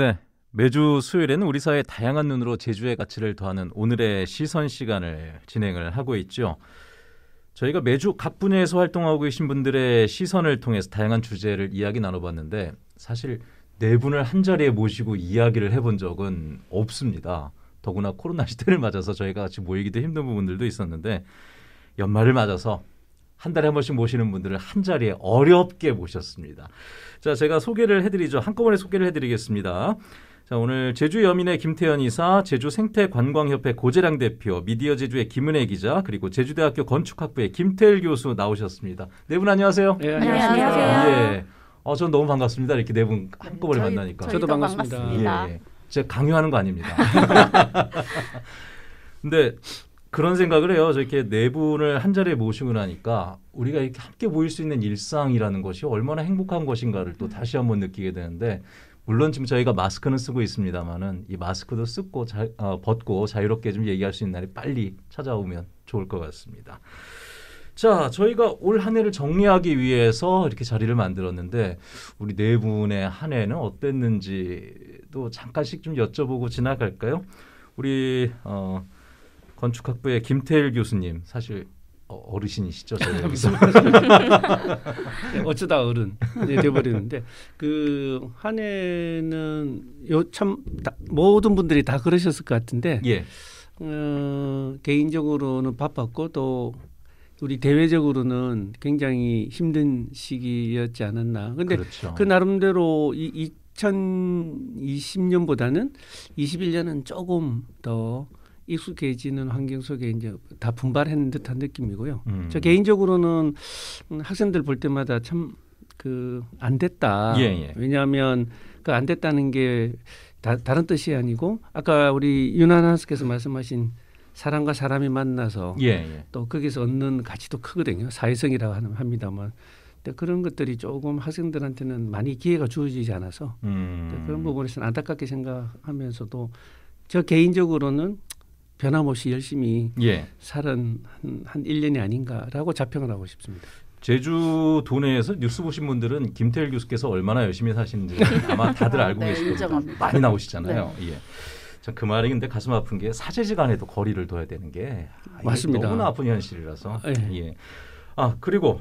네. 매주 수요일에는 우리 사회의 다양한 눈으로 제주의 가치를 더하는 오늘의 시선 시간을 진행을 하고 있죠. 저희가 매주 각 분야에서 활동하고 계신 분들의 시선을 통해서 다양한 주제를 이야기 나눠봤는데 사실 네 분을 한 자리에 모시고 이야기를 해본 적은 없습니다. 더구나 코로나 시대를 맞아서 저희가 같이 모이기도 힘든 부분들도 있었는데 연말을 맞아서 한 달에 한 번씩 모시는 분들을 한 자리에 어렵게 모셨습니다. 자, 제가 소개를 해드리죠. 한꺼번에 소개를 해드리겠습니다. 자, 오늘 제주 여민의 김태현 이사, 제주 생태관광협회 고재랑 대표, 미디어 제주의 김은혜 기자, 그리고 제주대학교 건축학부의 김태일 교수 나오셨습니다. 네 분 안녕하세요. 네, 네, 안녕하세요. 안녕하세요. 예. 어, 전 너무 반갑습니다. 이렇게 네 분 한꺼번에 저희, 만나니까. 저도 반갑습니다. 반갑습니다. 예, 예. 제가 강요하는 거 아닙니다. 근데 그런 생각을 해요. 저렇게 네 분을 한 자리에 모시고 나니까 우리가 이렇게 함께 모일 수 있는 일상이라는 것이 얼마나 행복한 것인가를 또 다시 한번 느끼게 되는데 물론 지금 저희가 마스크는 쓰고 있습니다만은 이 마스크도 쓰고 자, 어, 벗고 자유롭게 좀 얘기할 수 있는 날이 빨리 찾아오면 좋을 것 같습니다. 자, 저희가 올 한 해를 정리하기 위해서 이렇게 자리를 만들었는데 우리 네 분의 한 해는 어땠는지도 잠깐씩 좀 여쭤보고 지나갈까요? 우리 어 건축학부의 김태일 교수님 사실 어, 어르신이시죠? 무슨 어쩌다 어른 네, 돼버리는데 그한 해는 요 참 모든 분들이 다 그러셨을 것 같은데 예. 어, 개인적으로는 바빴고 또 우리 대외적으로는 굉장히 힘든 시기였지 않았나. 근데 그렇죠. 그 나름대로 이, 2020년보다는 21년은 조금 더 익숙해지는 환경 속에 이제 다 분발한 듯한 느낌이고요. 음. 저 개인적으로는 학생들 볼 때마다 참 그안 됐다. 예, 예. 왜냐하면 그 안 됐다는 게 다, 다른 뜻이 아니고 아까 우리 유나나스께서 말씀하신 사람과 사람이 만나서 예, 예, 또 거기서 얻는 가치도 크거든요. 사회성이라고 하는 합니다만 그런 것들이 조금 학생들한테는 많이 기회가 주어지지 않아서 음. 그런 부분에서는 안타깝게 생각하면서도 저 개인적으로는 변함없이 열심히 예. 살은 한, 한 1년이 아닌가라고 자평을 하고 싶습니다. 제주 도내에서 뉴스 보신 분들은 김태일 교수께서 얼마나 열심히 사시는지 아마 다들 네, 알고 네, 계실 겁니다. 인정합니다. 많이 나오시잖아요. 네. 예. 그 말이 근데 가슴 아픈 게 사제지간에도 거리를 둬야 되는 게 맞습니다. 너무나 아픈 현실이라서. 네. 예. 아 그리고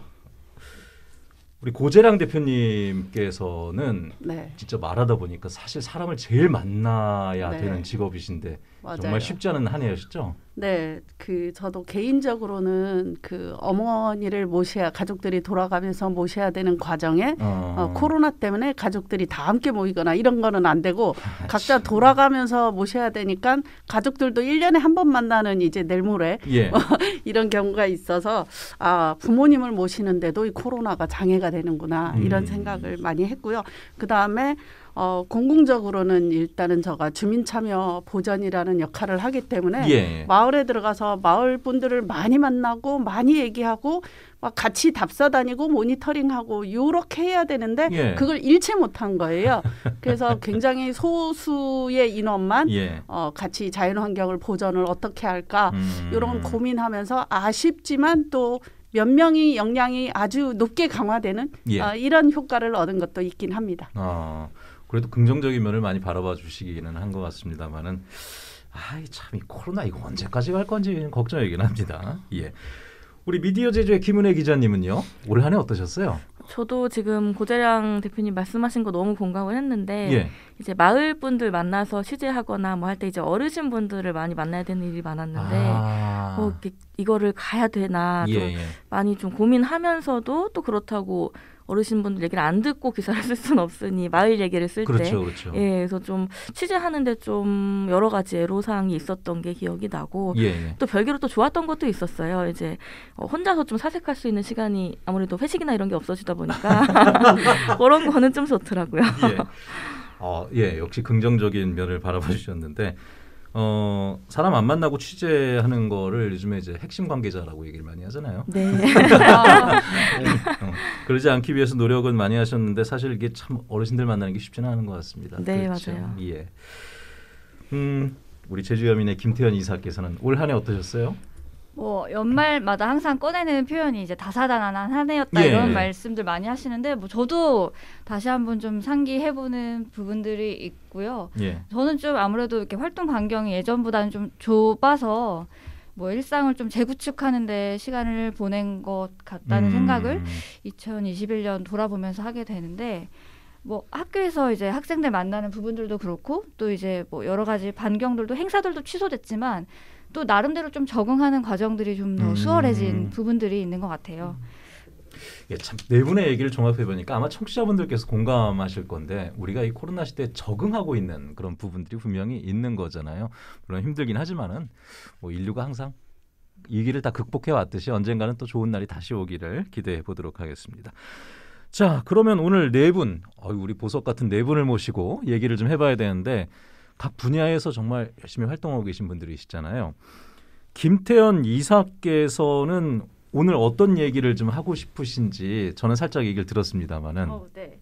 우리 고재랑 대표님께서는 네. 진짜 말하다 보니까 사실 사람을 제일 만나야 네. 되는 직업이신데 맞아요. 정말 쉽지 않은 한 해였죠. 네, 그 저도 개인적으로는 그 어머니를 모셔야 가족들이 돌아가면서 모셔야 되는 과정에 어. 어, 코로나 때문에 가족들이 다 함께 모이거나 이런 거는 안 되고 아, 각자 참. 돌아가면서 모셔야 되니까 가족들도 일년에 한 번 만나는 이제 내일모레 예. 뭐 이런 경우가 있어서 아, 부모님을 모시는데도 이 코로나가 장애가 되는구나 이런 음. 생각을 많이 했고요. 그다음에 어, 공공적으로는 일단은 저가 주민 참여 보전이라는 역할을 하기 때문에 예. 마을에 들어가서 마을 분들을 많이 만나고 많이 얘기하고 막 같이 답사 다니고 모니터링하고 요렇게 해야 되는데 예. 그걸 일체 못한 거예요. 그래서 굉장히 소수의 인원만 예. 어, 같이 자연환경을 보전을 어떻게 할까 음. 요 이런 고민하면서 아쉽지만 또 몇 명이 역량이 아주 높게 강화되는 예. 어, 이런 효과를 얻은 것도 있긴 합니다. 어, 그래도 긍정적인 면을 많이 바라봐 주시기는 한 것 같습니다만은 아이 참 이 코로나 이거 언제까지 갈 건지 걱정이긴 합니다. 예. 우리 미디어 제조의 김은혜 기자님은요 올 한해 어떠셨어요? 저도 지금 고재량 대표님 말씀하신 거 너무 공감을 했는데 예. 이제 마을 분들 만나서 취재하거나 뭐 할 때 이제 어르신 분들을 많이 만나야 되는 일이 많았는데 아. 뭐이거를 가야 되나 예, 예. 많이 좀 고민하면서도 또 그렇다고 어르신분들 얘기를 안 듣고 기사를 쓸 수는 없으니 마을 얘기를 쓸 그렇죠, 때. 그렇죠, 그렇죠. 예, 그래서 좀 취재하는데 좀 여러 가지 애로사항이 있었던 게 기억이 나고 예. 또 별개로 또 좋았던 것도 있었어요. 이제 어, 혼자서 좀 사색할 수 있는 시간이 아무래도 회식이나 이런 게 없어지다 보니까 그런 거는 좀 좋더라고요. 예. 어, 예, 역시 긍정적인 면을 바라봐 주셨는데 어, 사람 안 만나고 취재하는 거를 요즘에 이제 핵심 관계자라고 얘기를 많이 하잖아요. 네. 네. 그러지 않기 위해서 노력은 많이 하셨는데 사실 이게 참 어르신들 만나는 게 쉽지는 않은 것 같습니다. 네 그렇죠. 맞아요. 예. 음 우리 제주여민의 김태현 이사께서는 올 한 해 어떠셨어요? 뭐 연말마다 항상 꺼내는 표현이 이제 다사다난한 한 해였다 예. 이런 말씀들 많이 하시는데 뭐 저도 다시 한번 좀 상기해보는 부분들이 있고요. 예. 저는 좀 아무래도 이렇게 활동 반경이 예전보다는 좀 좁아서 뭐 일상을 좀 재구축하는데 시간을 보낸 것 같다는 음. 생각을 2021년 돌아보면서 하게 되는데 뭐 학교에서 이제 학생들 만나는 부분들도 그렇고 또 이제 뭐 여러 가지 반경들도 행사들도 취소됐지만 또 나름대로 좀 적응하는 과정들이 좀더 음. 수월해진 부분들이 있는 것 같아요. 음. 예, 참네 분의 얘기를 종합해 보니까 아마 청취자분들께서 공감하실 건데 우리가 이 코로나 시대에 적응하고 있는 그런 부분들이 분명히 있는 거잖아요. 물론 힘들긴 하지만은 뭐 인류가 항상 이기를다 극복해 왔듯이 언젠가는 또 좋은 날이 다시 오기를 기대해 보도록 하겠습니다. 자, 그러면 오늘 네 분, 우리 보석 같은 네 분을 모시고 얘기를 좀 해봐야 되는데 각 분야에서 정말 열심히 활동하고 계신 분들이시잖아요. 김태현 이사께서는 오늘 어떤 얘기를 좀 하고 싶으신지 저는 살짝 얘기를 들었습니다만은. 어, 네.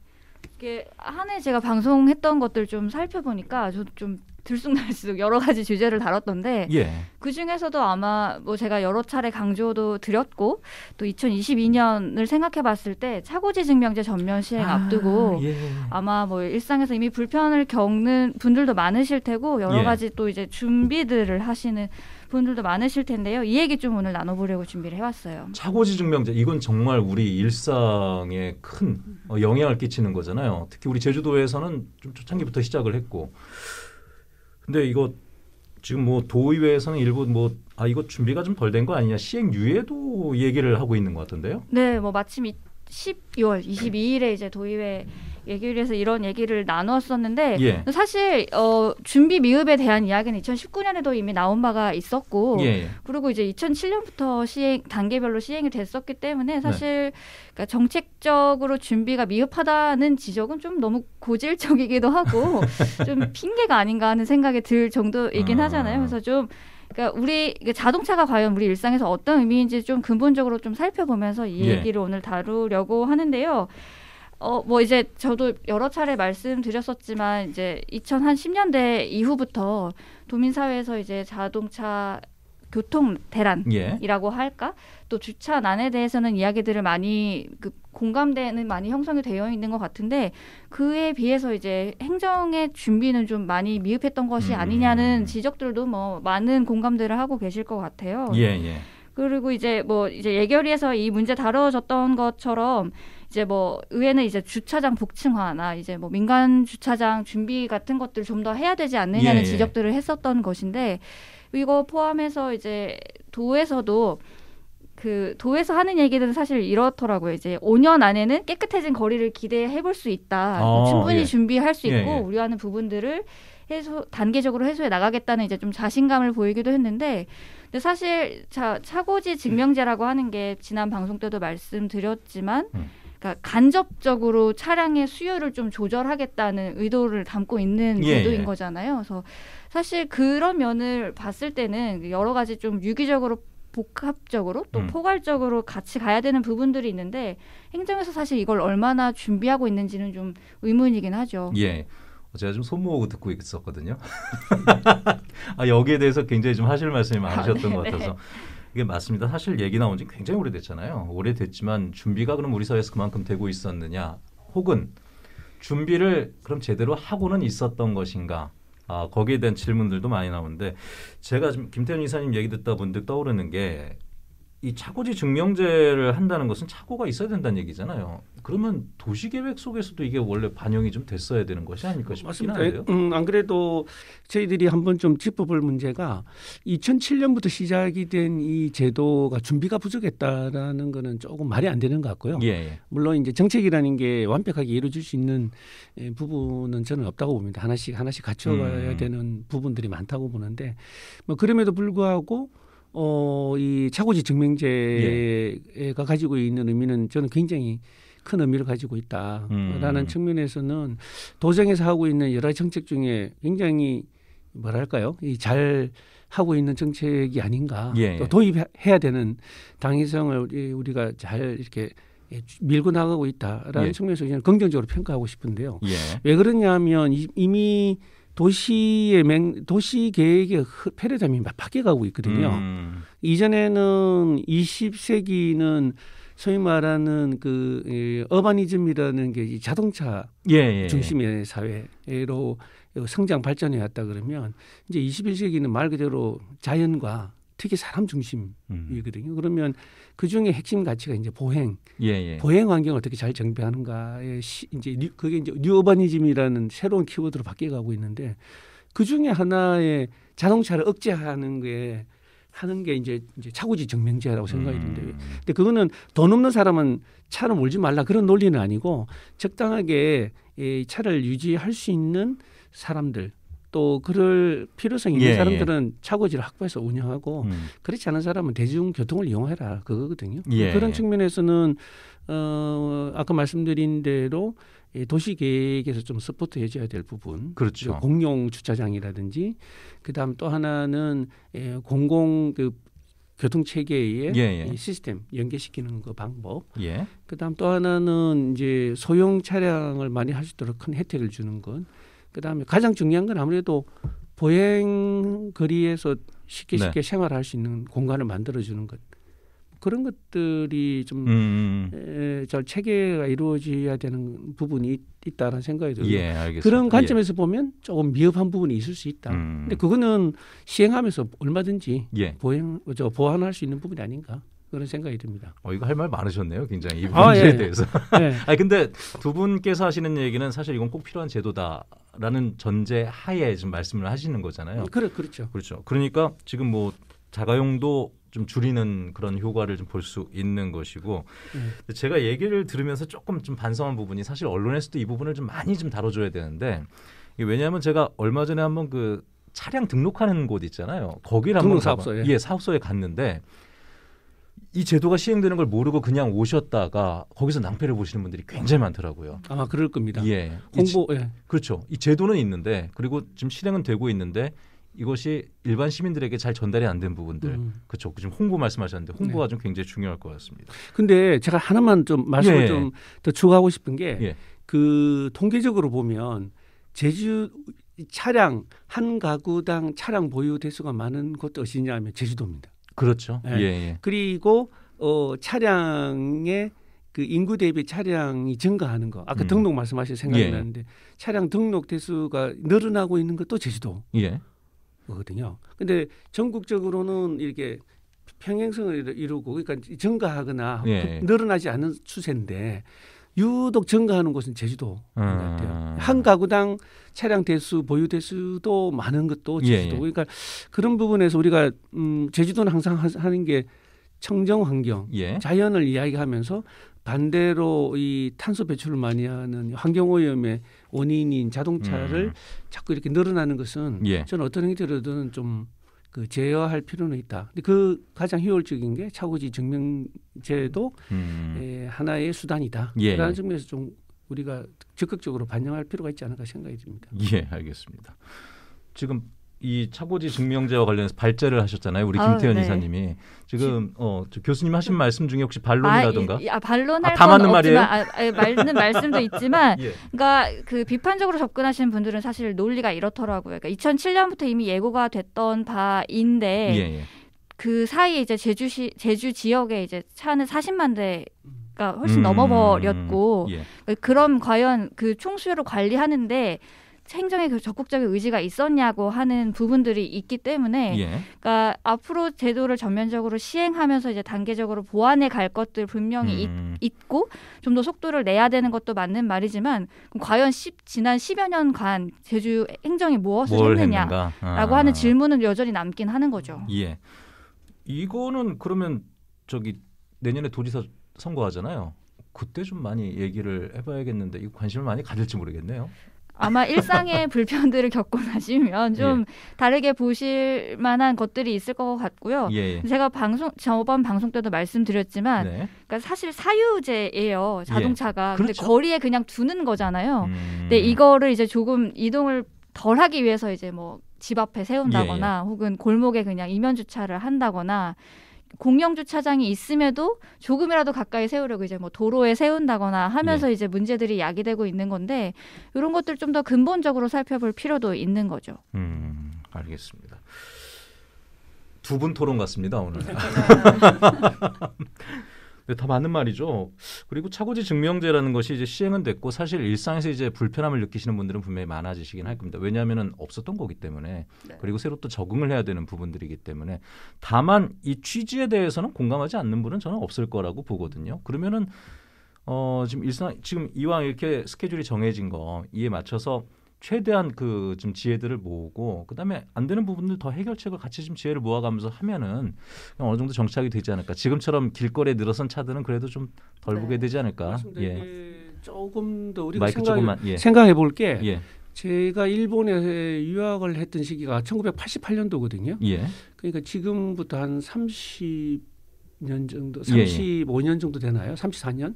한해 제가 방송했던 것들 좀 살펴보니까 저좀 들쑥날쑥 여러 가지 주제를 다뤘던데 예. 그 중에서도 아마 뭐 제가 여러 차례 강조도 드렸고 또 2022년을 생각해봤을 때 차고지 증명제 전면 시행 아, 앞두고 예. 아마 뭐 일상에서 이미 불편을 겪는 분들도 많으실 테고 여러 예. 가지 또 이제 준비들을 하시는 분들도 많으실 텐데요. 이 얘기 좀 오늘 나눠보려고 준비를 해왔어요. 차고지 증명제 이건 정말 우리 일상에 큰 어, 영향을 끼치는 거잖아요. 특히 우리 제주도에서는 좀 초창기부터 시작을 했고, 근데 이거 지금 뭐 도의회에서는 일부 뭐 아 이거 준비가 좀 덜 된 거 아니냐 시행 유예도 얘기를 하고 있는 것 같은데요. 네, 뭐 마침 12월 22일에 이제 도의회 얘기를 해서 이런 얘기를 나누었었는데 예. 사실 어, 준비 미흡에 대한 이야기는 2019년에도 이미 나온 바가 있었고 예. 예. 그리고 이제 2007년부터 시행 단계별로 시행이 됐었기 때문에 네. 사실 네. 그러니까 정책적으로 준비가 미흡하다는 지적은 좀 너무 고질적이기도 하고 좀 핑계가 아닌가 하는 생각이 들 정도이긴 음. 하잖아요. 그래서 좀 그러니까 우리 그러니까 자동차가 과연 우리 일상에서 어떤 의미인지 좀 근본적으로 좀 살펴보면서 이 예. 얘기를 예. 오늘 다루려고 하는데요. 어, 뭐 이제 저도 여러 차례 말씀드렸었지만 이제 2010년대 이후부터 도민 사회에서 이제 자동차 교통 대란이라고 예. 할까? 또 주차난에 대해서는 이야기들을 많이 그 공감대는 많이 형성이 되어 있는 것 같은데 그에 비해서 이제 행정의 준비는 좀 많이 미흡했던 것이 음. 아니냐는 지적들도 뭐 많은 공감들을 하고 계실 것 같아요. 예, 예. 그리고 이제 뭐 이제 예결위에서 이 문제 다뤄졌던 것처럼 이제 뭐 의회는 이제 주차장 복층화나 이제 뭐 민간 주차장 준비 같은 것들 좀 더 해야 되지 않느냐는 예, 예. 지적들을 했었던 것인데 이거 포함해서 이제 도에서도 그 도에서 하는 얘기들은 사실 이렇더라고요. 이제 5년 안에는 깨끗해진 거리를 기대해 볼 수 있다. 어, 충분히 예. 준비할 수 예, 있고 예, 우려하는 부분들을 해소 단계적으로 해소해 나가겠다는 이제 좀 자신감을 보이기도 했는데 근데 사실 자, 차고지 증명제라고 하는 게 지난 방송 때도 말씀드렸지만 음. 그러니까 간접적으로 차량의 수요를 좀 조절하겠다는 의도를 담고 있는 예, 보도인 예. 거잖아요. 그래서 사실 그런 면을 봤을 때는 여러 가지 좀 유기적으로 복합적으로 또 음. 포괄적으로 같이 가야 되는 부분들이 있는데 행정에서 사실 이걸 얼마나 준비하고 있는지는 좀 의문이긴 하죠. 예. 어, 제가 좀 손모으고 듣고 있었거든요. 아, 여기에 대해서 굉장히 좀 하실 말씀이 많으셨던 아, 네. 것 같아서. 네. 그게 맞습니다. 사실 얘기 나온 지 굉장히 오래됐잖아요. 오래됐지만 준비가 그럼 우리 사회에서 그만큼 되고 있었느냐 혹은 준비를 그럼 제대로 하고는 있었던 것인가 아, 거기에 대한 질문들도 많이 나오는데 제가 지금 김태현 이사님 얘기 듣다 보니 떠오르는 게이 차고지 증명제를 한다는 것은 차고가 있어야 된다는 얘기잖아요. 그러면 도시계획 속에서도 이게 원래 반영이 좀 됐어야 되는 것이 아닐까 싶긴 한데요. 음, 안 그래도 저희들이 한번 좀 짚어볼 문제가 2007년부터 시작이 된 이 제도가 준비가 부족했다라는 거는 조금 말이 안 되는 것 같고요. 예, 예. 물론 이제 정책이라는 게 완벽하게 이루어질 수 있는 부분은 저는 없다고 봅니다. 하나씩 하나씩 갖춰가야 음. 되는 부분들이 많다고 보는데 뭐 그럼에도 불구하고 어, 이 차고지 증명제가 예. 가지고 있는 의미는 저는 굉장히 큰 의미를 가지고 있다라는 음. 측면에서는 도정에서 하고 있는 여러 정책 중에 굉장히 뭐랄까요 이 잘 하고 있는 정책이 아닌가 예. 또 도입해야 되는 당위성을 우리가 잘 이렇게 밀고 나가고 있다라는 예. 측면에서 저는 긍정적으로 평가하고 싶은데요. 예. 왜 그러냐면 이미 도시의 맹, 도시 계획의 패러다임이 막파괴어가고 있거든요. 음. 이전에는 20세기는 소위 말하는 그 예, 어바니즘이라는 게이 자동차 예, 예, 예. 중심의 사회로 성장 발전해 왔다 그러면 이제 21세기는 말 그대로 자연과 특히 사람 중심이거든요. 음. 그러면 그 중에 핵심 가치가 이제 보행, 예, 예. 보행 환경을 어떻게 잘 정비하는가에 시, 이제 뉴, 그게 이제 뉴어바니즘이라는 새로운 키워드로 바뀌어가고 있는데 그 중에 하나의 자동차를 억제하는 게 하는 게 이제, 이제 차고지 증명제라고 생각이 드는데 음. 근데 그거는 돈 없는 사람은 차를 몰지 말라 그런 논리는 아니고 적당하게 이 차를 유지할 수 있는 사람들 또 그럴 필요성 있는 예, 예. 사람들은 예. 차고지를 확보해서 운영하고 음. 그렇지 않은 사람은 대중교통을 이용해라 그거거든요. 예. 그런 측면에서는 어 아까 말씀드린 대로 도시 계획에서 좀 서포트해 줘야 될 부분. 그렇죠. 그 공용 주차장이라든지 그다음 또 하나는 예, 공공 그 교통 체계의 예, 예. 시스템 연계시키는 그 방법. 예. 그다음 또 하나는 이제 소형 차량을 많이 할 수 있도록 큰 혜택을 주는 건 그다음에 가장 중요한 건 아무래도 보행 거리에서 쉽게 네. 쉽게 네. 생활할 수 있는 공간을 만들어 주는 것. 그런 것들이 좀잘 음. 음, 음. 체계가 이루어져야 되는 부분이 있다는 생각이 들어요. 예, 그런 예. 관점에서 예. 보면 조금 미흡한 부분이 있을 수 있다. 음. 근데 그거는 시행하면서 얼마든지 예. 보행 저 보완할 수 있는 부분이 아닌가. 그런 생각이 듭니다. 어 이거 할 말 많으셨네요, 굉장히 이 문제에 아, 예, 대해서. 예. 아 근데 두 분께서 하시는 얘기는 사실 이건 꼭 필요한 제도다. 라는 전제 하에 지금 말씀을 하시는 거잖아요. 음, 그래, 그렇죠. 그렇죠. 그러니까 지금 뭐 자가용도 좀 줄이는 그런 효과를 좀 볼 수 있는 것이고 음. 제가 얘기를 들으면서 조금 좀 반성한 부분이 사실 언론에서도 이 부분을 좀 많이 좀 다뤄줘야 되는데 왜냐하면 제가 얼마 전에 한번 그 차량 등록하는 곳 있잖아요. 거기를 한번 사업소에 예 사업소에 갔는데 이 제도가 시행되는 걸 모르고 그냥 오셨다가 거기서 낭패를 보시는 분들이 굉장히 많더라고요. 아마 그럴 겁니다. 예. 홍보 예. 그렇죠. 이 제도는 있는데 그리고 지금 실행은 되고 있는데 이것이 일반 시민들에게 잘 전달이 안 된 부분들 음. 그렇죠 지금 홍보 말씀하셨는데 홍보가 네. 좀 굉장히 중요할 것 같습니다 근데 제가 하나만 좀 말씀을 예. 좀더 추가하고 싶은 게그 예. 그 통계적으로 보면 제주 차량 한 가구당 차량 보유 대수가 많은 곳도 어디냐 하면 제주도입니다 그렇죠. 예. 예. 예. 그리고 어, 차량의 그 인구 대비 차량이 증가하는 거. 아까 음. 등록 말씀하신 생각이 예. 나는데 차량 등록 대수가 늘어나고 있는 것도 제주도. 예. 거든요. 근데 전국적으로는 이렇게 평행성을 이루고 그러니까 증가하거나 예. 늘어나지 않은 추세인데 유독 증가하는 곳은 제주도인 것 같아요. 음. 한 가구당 차량 대수, 보유 대수도 많은 것도 예, 제주도. 예, 그러니까 그런 부분에서 우리가 음, 제주도는 항상 하는 게 청정 환경, 예. 자연을 이야기하면서 반대로 이 탄소 배출을 많이 하는 환경 오염의 원인인 자동차를 음. 자꾸 이렇게 늘어나는 것은 예. 저는 어떤 형태로든 좀그 제어할 필요는 있다. 근데 그 가장 효율적인 게 차고지 증명제도 음. 에, 예, 하나의 수단이다. 예. 라는 예. 측면에서 좀 우리가 적극적으로 반영할 필요가 있지 않을까 생각이 듭니다. 예, 알겠습니다. 지금 이 차고지 증명제와 관련해서 발제를 하셨잖아요. 우리 아, 김태현 아, 네. 이사님이 지금 어, 교수님 하신 말씀 중에 혹시 반론이라든가 아, 아, 반론할 아, 다 맞는 말이에요. 아, 아, 맞는 말씀도 있지만, 예. 그러니까 그 비판적으로 접근하시는 분들은 사실 논리가 이렇더라고요. 그러니까 2007년부터 이미 예고가 됐던 바인데 예, 예, 그 사이에 이제 제주시 제주 지역에 이제 차는 40만 대그니까 훨씬 음, 넘어버렸고 예. 그러니까 그럼 과연 그 총수요를 관리하는데 행정에 그 적극적인 의지가 있었냐고 하는 부분들이 있기 때문에 예. 그러니까 앞으로 제도를 전면적으로 시행하면서 이제 단계적으로 보완해 갈 것들 분명히 음. 있, 고좀 더 속도를 내야 되는 것도 맞는 말이지만 과연 10, 지난 10여 년간 제주 행정이 무엇을 했느냐라고 아. 하는 질문은 여전히 남긴 하는 거죠. 예. 이거는 그러면 저기 내년에 도지사 선거하잖아요. 그때 좀 많이 얘기를 해봐야겠는데 이 관심을 많이 가질지 모르겠네요. 아마 일상의 불편들을 겪고 나시면 좀 예. 다르게 보실 만한 것들이 있을 것 같고요. 예. 예. 제가 방송 저번 방송 때도 말씀드렸지만 네. 그러니까 사실 사유제예요 자동차가 예. 그렇죠. 근데 거리에 그냥 두는 거잖아요. 음. 근데 이거를 이제 조금 이동을 덜 하기 위해서 이제 뭐 집 앞에 세운다거나 예, 예. 혹은 골목에 그냥 이면 주차를 한다거나 공영 주차장이 있음에도 조금이라도 가까이 세우려고 이제 뭐 도로에 세운다거나 하면서 예. 이제 문제들이 야기되고 있는 건데 이런 것들 좀 더 근본적으로 살펴볼 필요도 있는 거죠. 음, 알겠습니다. 두 분 토론 같습니다 오늘. 근데 더 맞는 말이죠. 그리고 차고지 증명제라는 것이 이제 시행은 됐고 사실 일상에서 이제 불편함을 느끼시는 분들은 분명히 많아지시긴 할 겁니다. 왜냐하면 없었던 거기 때문에 네. 그리고 새로 또 적응을 해야 되는 부분들이기 때문에 다만 이 취지에 대해서는 공감하지 않는 분은 저는 없을 거라고 보거든요. 그러면은 어 지금 일상 지금 이왕 이렇게 스케줄이 정해진 거 이에 맞춰서 최대한 그좀 지혜들을 모으고 그다음에 안 되는 부분들 더 해결책을 같이 좀 지혜를 모아가면서 하면은 어느 정도 정착이 되지 않을까. 지금처럼 길거리에 늘어선 차들은 그래도 좀덜 네. 보게 되지 않을까. 예. 조금 더 우리가 생각, 예. 생각해 볼게. 예. 제가 일본에 유학을 했던 시기가 1988년도거든요. 예. 그러니까 지금부터 한 30년 정도, 35년 예, 예. 정도 되나요? 34년?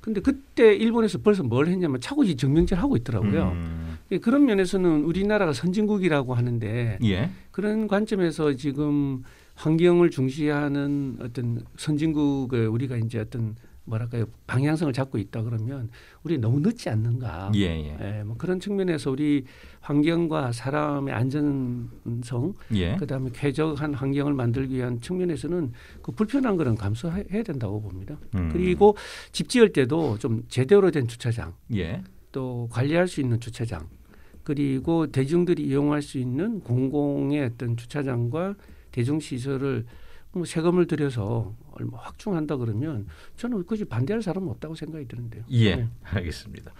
근데 그때 일본에서 벌써 뭘 했냐면 차고지 증명제를 하고 있더라고요. 음. 예, 그런 면에서는 우리나라가 선진국이라고 하는데 예. 그런 관점에서 지금 환경을 중시하는 어떤 선진국의 우리가 이제 어떤 뭐랄까요 방향성을 잡고 있다 그러면 우리 너무 늦지 않는가? 예, 예. 예, 뭐 그런 측면에서 우리 환경과 사람의 안전성, 예. 그다음에 쾌적한 환경을 만들기 위한 측면에서는 그 불편한 거는 감수해야 된다고 봅니다. 음. 그리고 집 지을 때도 좀 제대로 된 주차장, 예. 또 관리할 수 있는 주차장, 그리고 대중들이 이용할 수 있는 공공의 어떤 주차장과 대중 시설을 뭐 세금을 들여서 얼마 확충한다 그러면 저는 그것이 반대할 사람은 없다고 생각이 드는데요. 예, 네. 알겠습니다.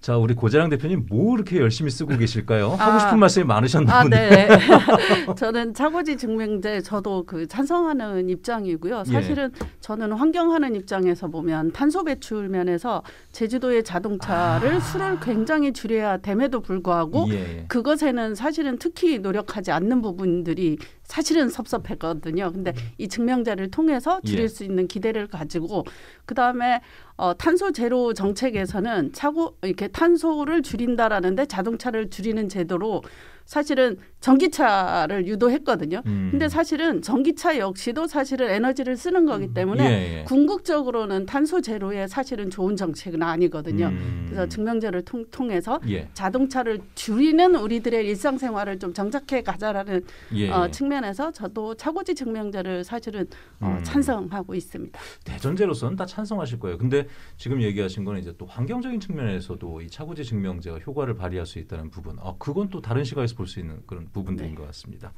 자, 우리 고재랑 대표님 뭐 이렇게 열심히 쓰고 계실까요? 아, 하고 싶은 말씀이 많으셨는데. 나 아, 네. 저는 차고지 증명제 저도 그 찬성하는 입장이고요. 예. 사실은 예. 저는 환경하는 입장에서 보면 탄소 배출 면에서 제주도의 자동차를 아. 수를 굉장히 줄여야 됨에도 불구하고 예. 그것에는 사실은 특히 노력하지 않는 부분들이 사실은 섭섭했거든요. 근데 음. 이 증명자를 통해서 줄일 예. 수 있는 기대를 가지고 그 다음에 어, 탄소 제로 정책에서는 차고 이렇게 탄소를 줄인다라는데 자동차를 줄이는 제도로 사실은 전기차를 유도했거든요. 음. 근데 사실은 전기차 역시도 사실은 에너지를 쓰는 거기 음. 때문에 예, 예. 궁극적으로는 탄소 제로에 사실은 좋은 정책은 아니거든요. 음. 그래서 증명제를 통, 해서 예. 자동차를 줄이는 우리들의 일상생활을 좀 정착해 가자라는 예, 어, 예. 측면에서 저도 차고지 증명제를 사실은 어, 음. 찬성하고 있습니다. 대전제로서는 다 찬성하실 거예요. 근데 지금 얘기하신 거는 이제 또 환경적인 측면에서도 이 차고지 증명제가 효과를 발휘할 수 있다는 부분. 아, 그건 또 다른 시각에서 볼수 있는 그런 부분들인 네. 것 같습니다.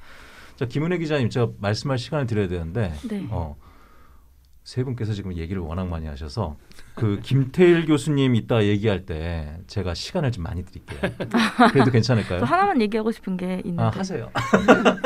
자 김은혜 기자님 제가 말씀할 시간을 드려야 되는데 네. 어, 세 분께서 지금 얘기를 워낙 많이 하셔서 그 김태일 교수님 이따 얘기할 때 제가 시간을 좀 많이 드릴게요. 그래도 괜찮을까요? 하나만 얘기하고 싶은 게 있는데. 아, 하세요.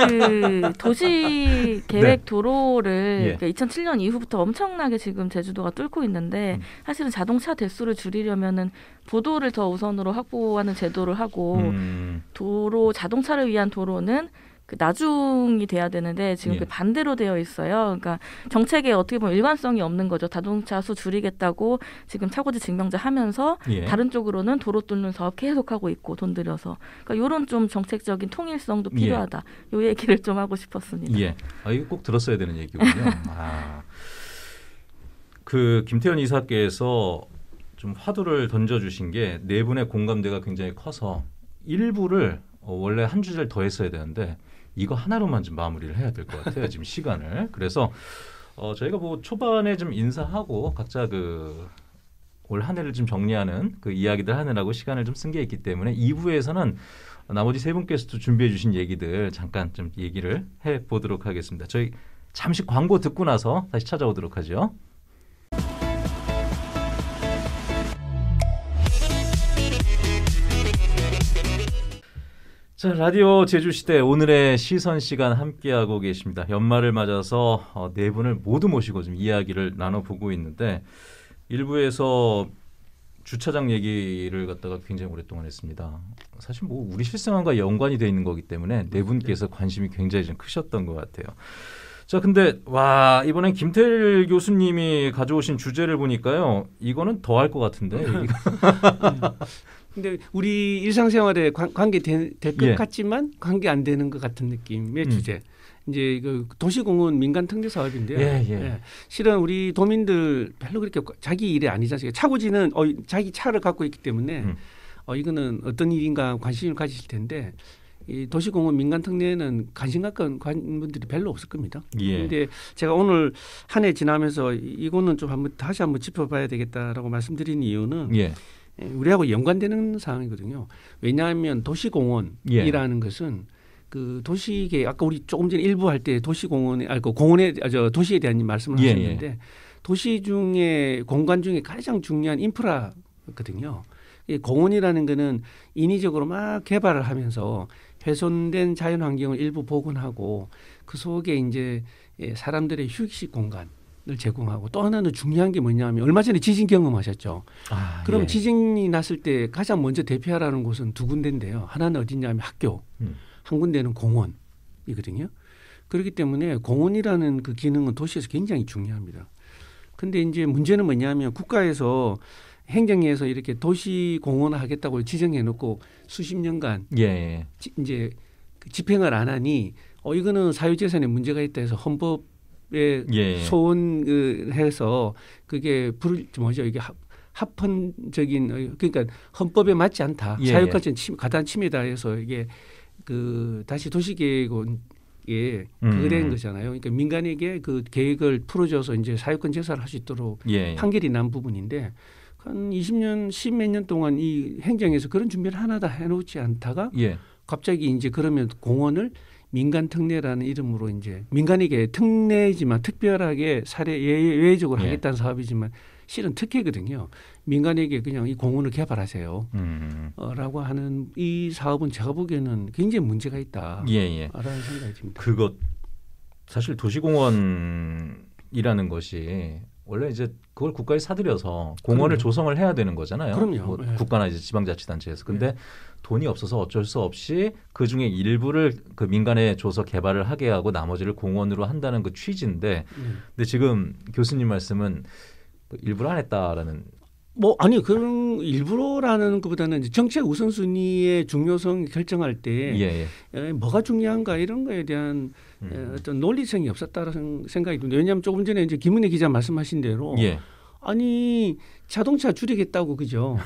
그 도시 네. 계획 네. 도로를 예. 2007년 그러니까 이후부터 엄청나게 지금 제주도가 뚫고 있는데 음. 사실은 자동차 대수를 줄이려면은 보도를 더 우선으로 확보하는 제도를 하고 음. 도로 자동차를 위한 도로는 그 나중이 돼야 되는데 지금 그 예. 그 반대로 되어 있어요. 그러니까 정책에 어떻게 보면 일관성이 없는 거죠. 자동차 수 줄이겠다고 지금 차고지 증명제 하면서 예. 다른 쪽으로는 도로 뚫는 사업 계속하고 있고 돈 들여서 그러니까 이런 좀 정책적인 통일성도 예. 필요하다. 예. 요 얘기를 좀 하고 싶었습니다. 예, 아, 이거 꼭 들었어야 되는 얘기군요. 아. 그 김태현 이사께서 좀 화두를 던져주신 게 네 분의 공감대가 굉장히 커서 일부를 어, 원래 한 주제를 더 했어야 되는데 이거 하나로만 좀 마무리를 해야 될 것 같아요. 지금 시간을. 그래서 어, 저희가 뭐 초반에 좀 인사하고 각자 그 올 한해를 좀 정리하는 그 이야기들 하느라고 시간을 좀 쓴 게 있기 때문에 2부에서는 나머지 세 분께서도 준비해 주신 얘기들 잠깐 좀 얘기를 해 보도록 하겠습니다. 저희 잠시 광고 듣고 나서 다시 찾아오도록 하죠. 자, 라디오 제주시대 오늘의 시선 시간 함께하고 계십니다. 연말을 맞아서 어, 네 분을 모두 모시고 좀 이야기를 나눠보고 있는데 일부에서 주차장 얘기를 갖다가 굉장히 오랫동안 했습니다. 사실 뭐 우리 실생활과 연관이 되어 있는 거기 때문에 네 분께서 관심이 굉장히 좀 크셨던 것 같아요. 자, 근데 와 이번엔 김태일 교수님이 가져오신 주제를 보니까요, 이거는 더 할 것 같은데. 네. 근데 우리 일상생활에 관, 관계 되, 될것 예. 같지만 관계 안 되는 것 같은 느낌의 음. 주제. 이제 그 도시공원 민간 특례 사업인데요. 예, 예. 예. 실은 우리 도민들 별로 그렇게 자기 일이 아니잖아요 차고지는 어, 자기 차를 갖고 있기 때문에 음. 어, 이거는 어떤 일인가 관심을 가지실 텐데 이 도시공원 민간 특례는 관심 갖건 분들이 별로 없을 겁니다. 그런데 예. 제가 오늘 한 해 지나면서 이거는 좀 한번 다시 한번 짚어봐야 되겠다라고 말씀드린 이유는 예. 예, 우리하고 연관되는 상황이거든요. 왜냐하면 도시공원이라는 예. 것은 그 도시계 아까 우리 조금 전에 일부 할 때 도시공원에 아그 공원에 아, 저 도시에 대한 말씀을 예. 하셨는데 예. 도시 중에 공간 중에 가장 중요한 인프라거든요. 이 공원이라는 거는 인위적으로 막 개발을 하면서 훼손된 자연 환경을 일부 복원하고 그 속에 이제 예, 사람들의 휴식 공간 을 제공하고 또 하나는 중요한 게 뭐냐면 얼마 전에 지진 경험하셨죠. 아, 그럼 예. 지진이 났을 때 가장 먼저 대피하라는 곳은 두 군데인데요. 하나는 어디냐면 학교, 음. 한 군데는 공원이거든요. 그렇기 때문에 공원이라는 그 기능은 도시에서 굉장히 중요합니다. 근데 이제 문제는 뭐냐면 국가에서 행정에서 이렇게 도시 공원을 하겠다고 지정해 놓고 수십 년간 예. 예. 지, 이제 그 집행을 안 하니 어 이거는 사유재산에 문제가 있다 해서 헌법 에 예, 예. 소원해서 그게 불을 뭐죠 이게 합헌적인 그러니까 헌법에 맞지 않다 예. 사유까 예. 침, 가단 침해다 해서 이게 그 다시 도시계획은 예, 그래인 음. 거잖아요. 그러니까 민간에게 그 계획을 풀어줘서 이제 사유권 제사를 할 수 있도록 예, 예. 판결이 난 부분인데 한 20년, 10몇 년 동안 이 행정에서 그런 준비를 하나 다 해놓지 않다가 예. 갑자기 이제 그러면 공원을 민간 특례라는 이름으로 이제 민간에게 특례지만 이 특별하게 사례 예, 예, 예외적으로 예. 하겠다는 사업이지만 실은 특혜거든요. 민간에게 그냥 이 공원을 개발하세요. 음. 어, 라고 하는 이 사업은 제가 보기에는 굉장히 문제가 있다라는 예, 생각이 듭니다. 그것 사실 도시공원이라는 것이 원래 이제 그걸 국가에 사들여서 공원을 그럼요. 조성을 해야 되는 거잖아요. 그럼요. 뭐 네. 국가나 이제 지방자치단체에서. 근데 네. 돈이 없어서 어쩔 수 없이 그 중에 일부를 그 민간에 줘서 개발을 하게 하고 나머지를 공원으로 한다는 그 취지인데, 네. 근데 지금 교수님 말씀은 그 일부러 안 했다라는 뭐 아니 그런 일부러라는 것보다는 정책 우선순위의 중요성 결정할 때 예, 예. 뭐가 중요한가 이런 거에 대한 음. 어떤 논리성이 없었다라는 생각이 듭니다. 왜냐하면 조금 전에 이제 김은혜 기자 말씀하신 대로 예. 아니 자동차 줄이겠다고 그죠?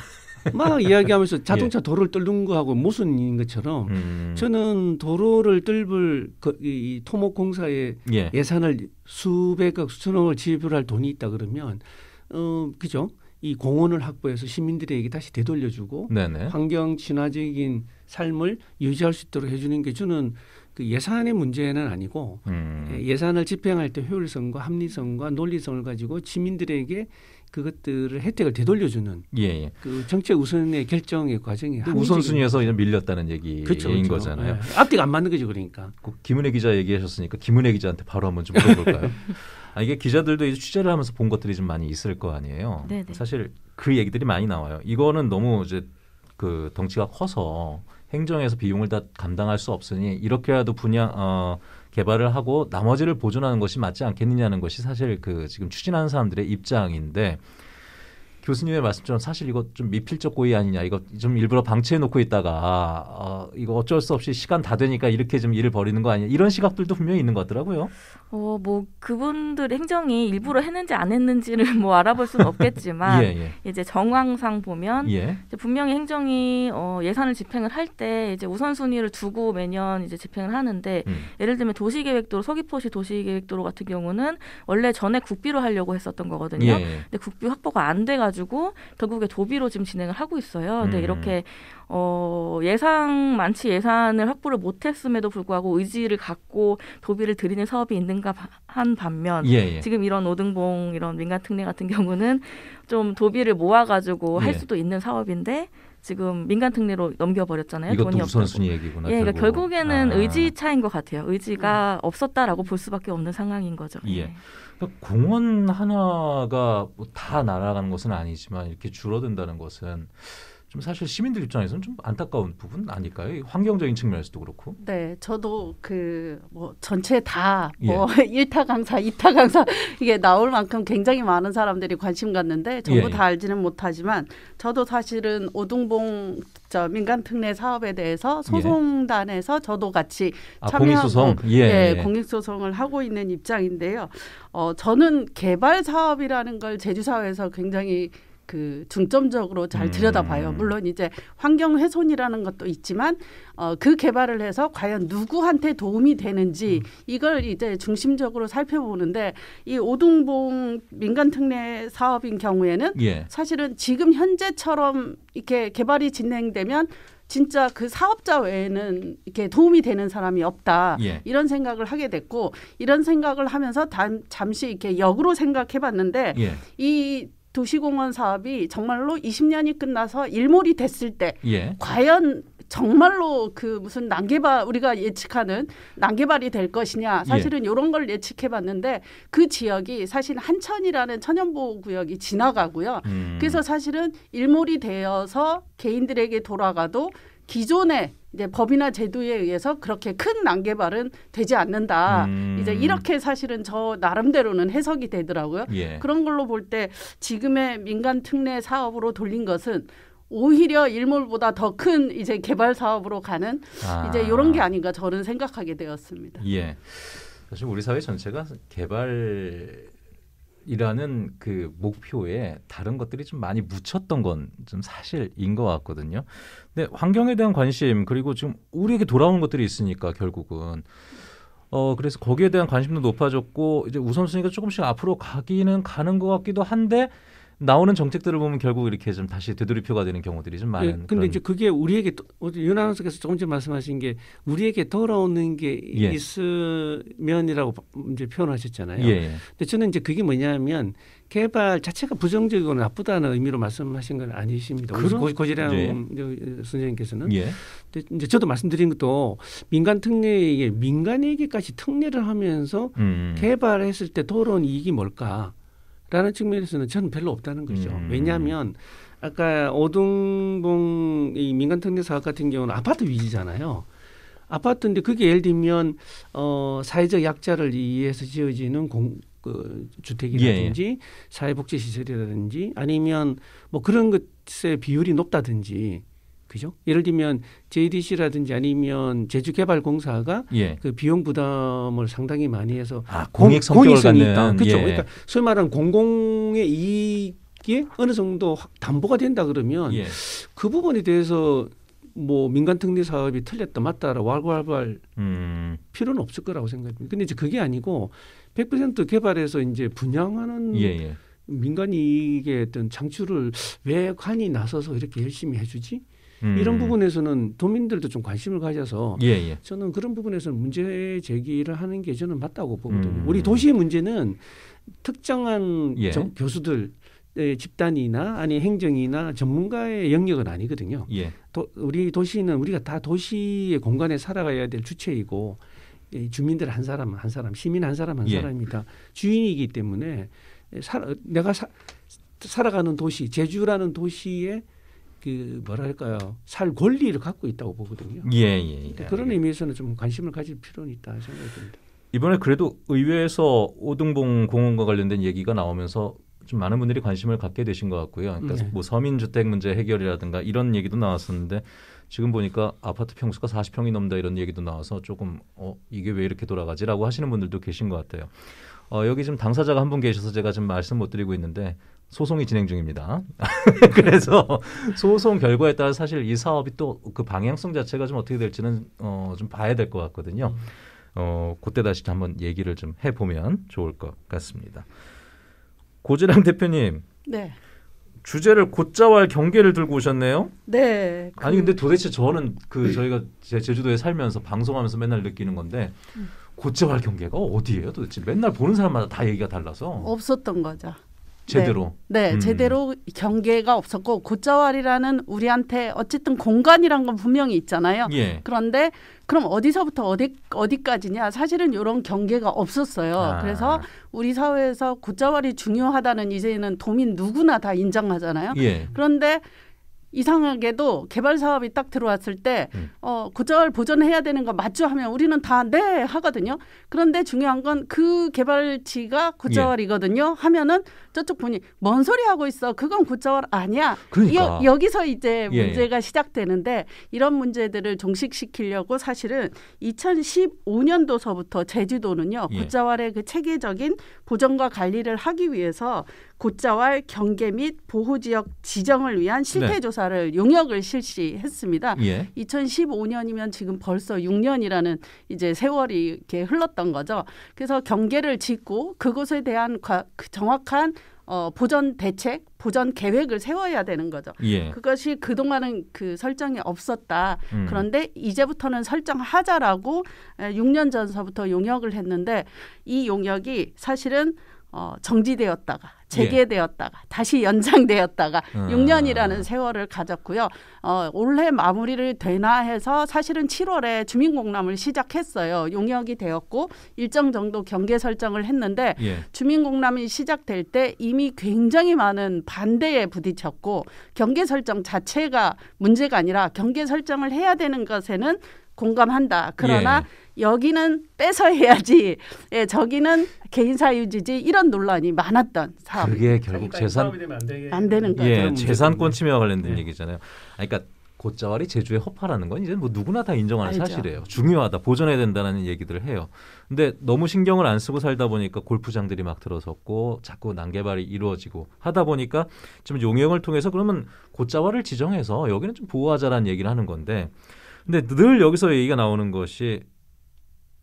막 이야기하면서 예. 자동차 도로를 뚫는 거하고 무슨 인 것처럼 음. 저는 도로를 뚫을 그, 이, 토목 공사에 예. 산을 수백억 수천억을 지불할 돈이 있다 그러면 어 그죠? 이 공원을 확보해서 시민들에게 다시 되돌려주고 네네. 환경 친화적인 삶을 유지할 수 있도록 해주는 게 주는 그 예산의 문제는 아니고 음. 예, 예산을 집행할 때 효율성과 합리성과 논리성을 가지고 시민들에게 그것들을 혜택을 되돌려주는 예. 예. 그 정책 우선의 결정의 과정이 그 우선순위에서 밀렸다는 얘기인 그쵸, 그쵸. 거잖아요. 네. 앞뒤가 안 맞는 거죠, 그러니까. 그 김은혜 기자 얘기하셨으니까 김은혜 기자한테 바로 한번 좀 물어볼까요? 아, 이게 기자들도 이제 취재를 하면서 본 것들이 좀 많이 있을 거 아니에요. 네네. 네. 사실 그 얘기들이 많이 나와요. 이거는 너무 이제 그 덩치가 커서 행정에서 비용을 다 감당할 수 없으니 이렇게라도 분양 어 개발을 하고 나머지를 보존하는 것이 맞지 않겠느냐는 것이 사실 그 지금 추진하는 사람들의 입장인데 교수님의 말씀처럼 사실 이거 좀 미필적 고의 아니냐 이거 좀 일부러 방치해 놓고 있다가 어, 이거 어쩔 수 없이 시간 다 되니까 이렇게 좀 일을 벌이는 거 아니냐 이런 시각들도 분명히 있는 것 같더라고요. 어, 뭐, 그분들 행정이 일부러 했는지 안 했는지를 뭐 알아볼 수는 없겠지만, 예, 예. 이제 정황상 보면, 예. 이제 분명히 행정이 어, 예산을 집행을 할 때, 이제 우선순위를 두고 매년 이제 집행을 하는데, 음. 예를 들면 도시계획도로, 서귀포시 도시계획도로 같은 경우는 원래 전에 국비로 하려고 했었던 거거든요. 예, 예. 근데 국비 확보가 안 돼가지고, 결국에 도비로 지금 진행을 하고 있어요. 근데 음. 이렇게, 어, 예상, 만치 예산을 확보를 못했음에도 불구하고 의지를 갖고 도비를 드리는 사업이 있는 민감한 반면 예, 예. 지금 이런 오등봉 이런 민간 특례 같은 경우는 좀 도비를 모아가지고 할 예. 수도 있는 사업인데 지금 민간 특례로 넘겨버렸잖아요. 돈이 우선순위 얘기구나. 예, 그러니까 결국. 에는 아. 의지 차인 것 같아요. 의지가 음. 없었다라고 볼 수밖에 없는 상황인 거죠. 예. 네. 그러니까 공원 하나가 뭐다 날아가는 것은 아니지만 이렇게 줄어든다는 것은 좀 사실 시민들 입장에서는 좀 안타까운 부분 아닐까요? 환경적인 측면에서도 그렇고. 네, 저도 그 뭐 전체 다뭐 예. 일타 강사, 이타 강사 이게 나올 만큼 굉장히 많은 사람들이 관심 갖는데 전부 예. 다 알지는 못하지만 저도 사실은 오동봉 저 민간 특례 사업에 대해서 예. 소송단에서 예. 저도 같이 아, 참여하고 공익소송? 예, 예, 공익소송을 하고 있는 입장인데요. 어, 저는 개발 사업이라는 걸 제주 사회에서 굉장히 그 중점적으로 잘 음. 들여다봐요. 물론 이제 환경 훼손이라는 것도 있지만 어, 그 개발을 해서 과연 누구한테 도움이 되는지 음. 이걸 이제 중심적으로 살펴보는데 이 오동봉 민간특례 사업인 경우에는 예. 사실은 지금 현재처럼 이렇게 개발이 진행되면 진짜 그 사업자 외에는 이렇게 도움이 되는 사람이 없다 예. 이런 생각을 하게 됐고 이런 생각을 하면서 잠시 이렇게 역으로 생각해봤는데 예. 이 도시공원 사업이 정말로 20년이 끝나서 일몰이 됐을 때 예. 과연 정말로 그 무슨 난개발 우리가 예측하는 난개발이 될 것이냐 예. 사실은 예. 이런 걸 예측해봤는데 그 지역이 사실 한천이라는 천연보호 구역이 지나가고요. 음. 그래서 사실은 일몰이 되어서 개인들에게 돌아가도 기존의 이제 법이나 제도에 의해서 그렇게 큰 난개발은 되지 않는다. 음. 이제 이렇게 사실은 저 나름대로는 해석이 되더라고요. 예. 그런 걸로 볼 때 지금의 민간 특례 사업으로 돌린 것은 오히려 일몰보다 더 큰 이제 개발 사업으로 가는 아. 이제 이런 게 아닌가 저는 생각하게 되었습니다. 예. 사실 우리 사회 전체가 개발 이라는 그 목표에 다른 것들이 좀 많이 묻혔던 건 좀 사실인 것 같거든요. 근데 환경에 대한 관심 그리고 지금 우리에게 돌아오는 것들이 있으니까 결국은 어 그래서 거기에 대한 관심도 높아졌고 이제 우선순위가 조금씩 앞으로 가기는 가는 것 같기도 한데 나오는 정책들을 보면 결국 이렇게 좀 다시 되돌이표가 되는 경우들이 좀 많은. 예, 근데 그 이제 그게 우리에게 어, 윤 아나운서께서 조금 전 말씀하신 게 우리에게 돌아오는 게 예. 있으면이라고 이제 표현하셨잖아요. 예, 예. 근데 저는 이제 그게 뭐냐면 개발 자체가 부정적이거나 나쁘다는 의미로 말씀하신 건 아니십니다. 그런 고지량 예. 선생님께서는. 예. 근데 이제 저도 말씀드린 것도 민간 특례에 민간에게까지 특례를 하면서 음. 개발했을 때 돌아온 이익이 뭘까? 라는 측면에서는 저는 별로 없다는 거죠. 음. 왜냐하면 아까 오등봉 이 민간특례 사업 같은 경우는 아파트 위지잖아요. 아파트인데 그게 예를 들면 어 사회적 약자를 이해해서 지어지는 공, 그 주택이라든지 예, 예. 사회복지시설이라든지 아니면 뭐 그런 것의 비율이 높다든지 그죠? 예를 들면 JDC라든지 아니면 제주개발공사가 예. 그 비용 부담을 상당히 많이 해서 아, 공익 성격을 공익이 있다. 그렇죠. 예. 그러니까 소위 말하는 공공의 이익이 어느 정도 담보가 된다 그러면 예. 그 부분에 대해서 뭐 민간 특례 사업이 틀렸다 맞다라 왈왈왈 음. 필요는 없을 거라고 생각합니다. 근데 이제 그게 아니고 100% 개발해서 이제 분양하는 예, 예. 민간 이익의 어떤 창출을 왜 관이 나서서 이렇게 열심히 해주지? 음. 이런 부분에서는 도민들도 좀 관심을 가져서 예, 예. 저는 그런 부분에서는 문제 제기를 하는 게 저는 맞다고 보거든요. 음. 우리 도시의 문제는 특정한 예. 정, 교수들 예, 집단이나 아니 행정이나 전문가의 영역은 아니거든요. 예. 도, 우리 도시는 우리가 다 도시의 공간에 살아가야 될 주체이고 주민들 한 사람 한 사람 시민 한 사람 한 예. 사람이다 주인이기 때문에 사, 내가 사, 살아가는 도시 제주라는 도시의 그 뭐랄까요 살 권리를 갖고 있다고 보거든요. 예, 예, 예. 그런 의미에서는 좀 관심을 가질 필요는 있다 생각이 듭니다. 이번에 그래도 의회에서 오등봉 공원과 관련된 얘기가 나오면서 좀 많은 분들이 관심을 갖게 되신 것 같고요. 그러니까 네. 뭐 서민주택 문제 해결이라든가 이런 얘기도 나왔었는데 지금 보니까 아파트 평수가 40평이 넘다 이런 얘기도 나와서 조금 어 이게 왜 이렇게 돌아가지라고 하시는 분들도 계신 것 같아요. 어, 여기 지금 당사자가 한 분 계셔서 제가 지금 말씀 못 드리고 있는데 소송이 진행 중입니다. 그래서 소송 결과에 따라 사실 이 사업이 또 그 방향성 자체가 좀 어떻게 될지는 어, 좀 봐야 될 것 같거든요. 어, 그때 다시 한번 얘기를 좀 해보면 좋을 것 같습니다. 고지람 대표님. 네. 주제를 곧자왈 경계를 들고 오셨네요. 네. 그... 아니 근데 그 도대체 저는 그 네. 저희가 제주도에 살면서 방송하면서 맨날 느끼는 건데 음. 곧자왈 경계가 어디예요? 도대체 맨날 보는 사람마다 다 얘기가 달라서 없었던 거죠. 제대로. 네, 네 음. 제대로 경계가 없었고 고자왈이라는 우리한테 어쨌든 공간이란 건 분명히 있잖아요. 예. 그런데 그럼 어디서부터 어디 어디까지냐? 사실은 이런 경계가 없었어요. 아. 그래서 우리 사회에서 고자왈이 중요하다는 이제는 도민 누구나 다 인정하잖아요. 예. 그런데 이상하게도 개발 사업이 딱 들어왔을 때, 음. 어, 고절 보존해야 되는 거 맞죠? 하면 우리는 다 네! 하거든요. 그런데 중요한 건 그 개발지가 고절이거든요. 예. 하면은 저쪽 분이 뭔 소리 하고 있어? 그건 고절 아니야. 그러니까. 여, 기서 이제 예, 예. 문제가 시작되는데 이런 문제들을 종식시키려고 사실은 2015년도서부터 제주도는요. 예. 고자왈의 그 체계적인 보전과 관리를 하기 위해서 고자왈 경계 및 보호 지역 지정을 위한 실태 네. 조사를 네. 용역을 실시했습니다. 예. 2015년이면 지금 벌써 6년이라는 이제 세월이 이렇게 흘렀던 거죠. 그래서 경계를 짓고 그곳에 대한 그 정확한 어, 보전 대책 보전 계획을 세워야 되는 거죠. 예. 그것이 그동안은 그 설정이 없었다. 음. 그런데 이제부터는 설정하자라고 6년 전서부터 용역을 했는데 이 용역이 사실은 어, 정지되었다가 예. 재개되었다가 예. 다시 연장되었다가 아. 6년이라는 세월을 가졌고요. 어, 올해 마무리를 되나 해서 사실은 7월에 주민공람을 시작했어요. 용역이 되었고 일정 정도 경계 설정을 했는데 예. 주민공람이 시작될 때 이미 굉장히 많은 반대에 부딪혔고 경계 설정 자체가 문제가 아니라 경계 설정을 해야 되는 것에는 공감한다. 그러나 예. 여기는 뺏어 해야지, 예, 저기는 개인사 유지지 이런 논란이 많았던 사업. 그게 결국 그러니까 재산 안, 되는 예, 거죠. 예, 재산권 침해와 관련된 네. 얘기잖아요. 그러니까 곧자왈이 제주의 허파라는 건 이제 뭐 누구나 다 인정하는 알죠. 사실이에요. 중요하다, 보존해야 된다는 얘기들을 해요. 근데 너무 신경을 안 쓰고 살다 보니까 골프장들이 막 들어섰고 자꾸 난개발이 이루어지고 하다 보니까 지금 용역을 통해서 그러면 곧자왈을 지정해서 여기는 좀 보호하자라는 얘기를 하는 건데 근데 늘 여기서 얘기가 나오는 것이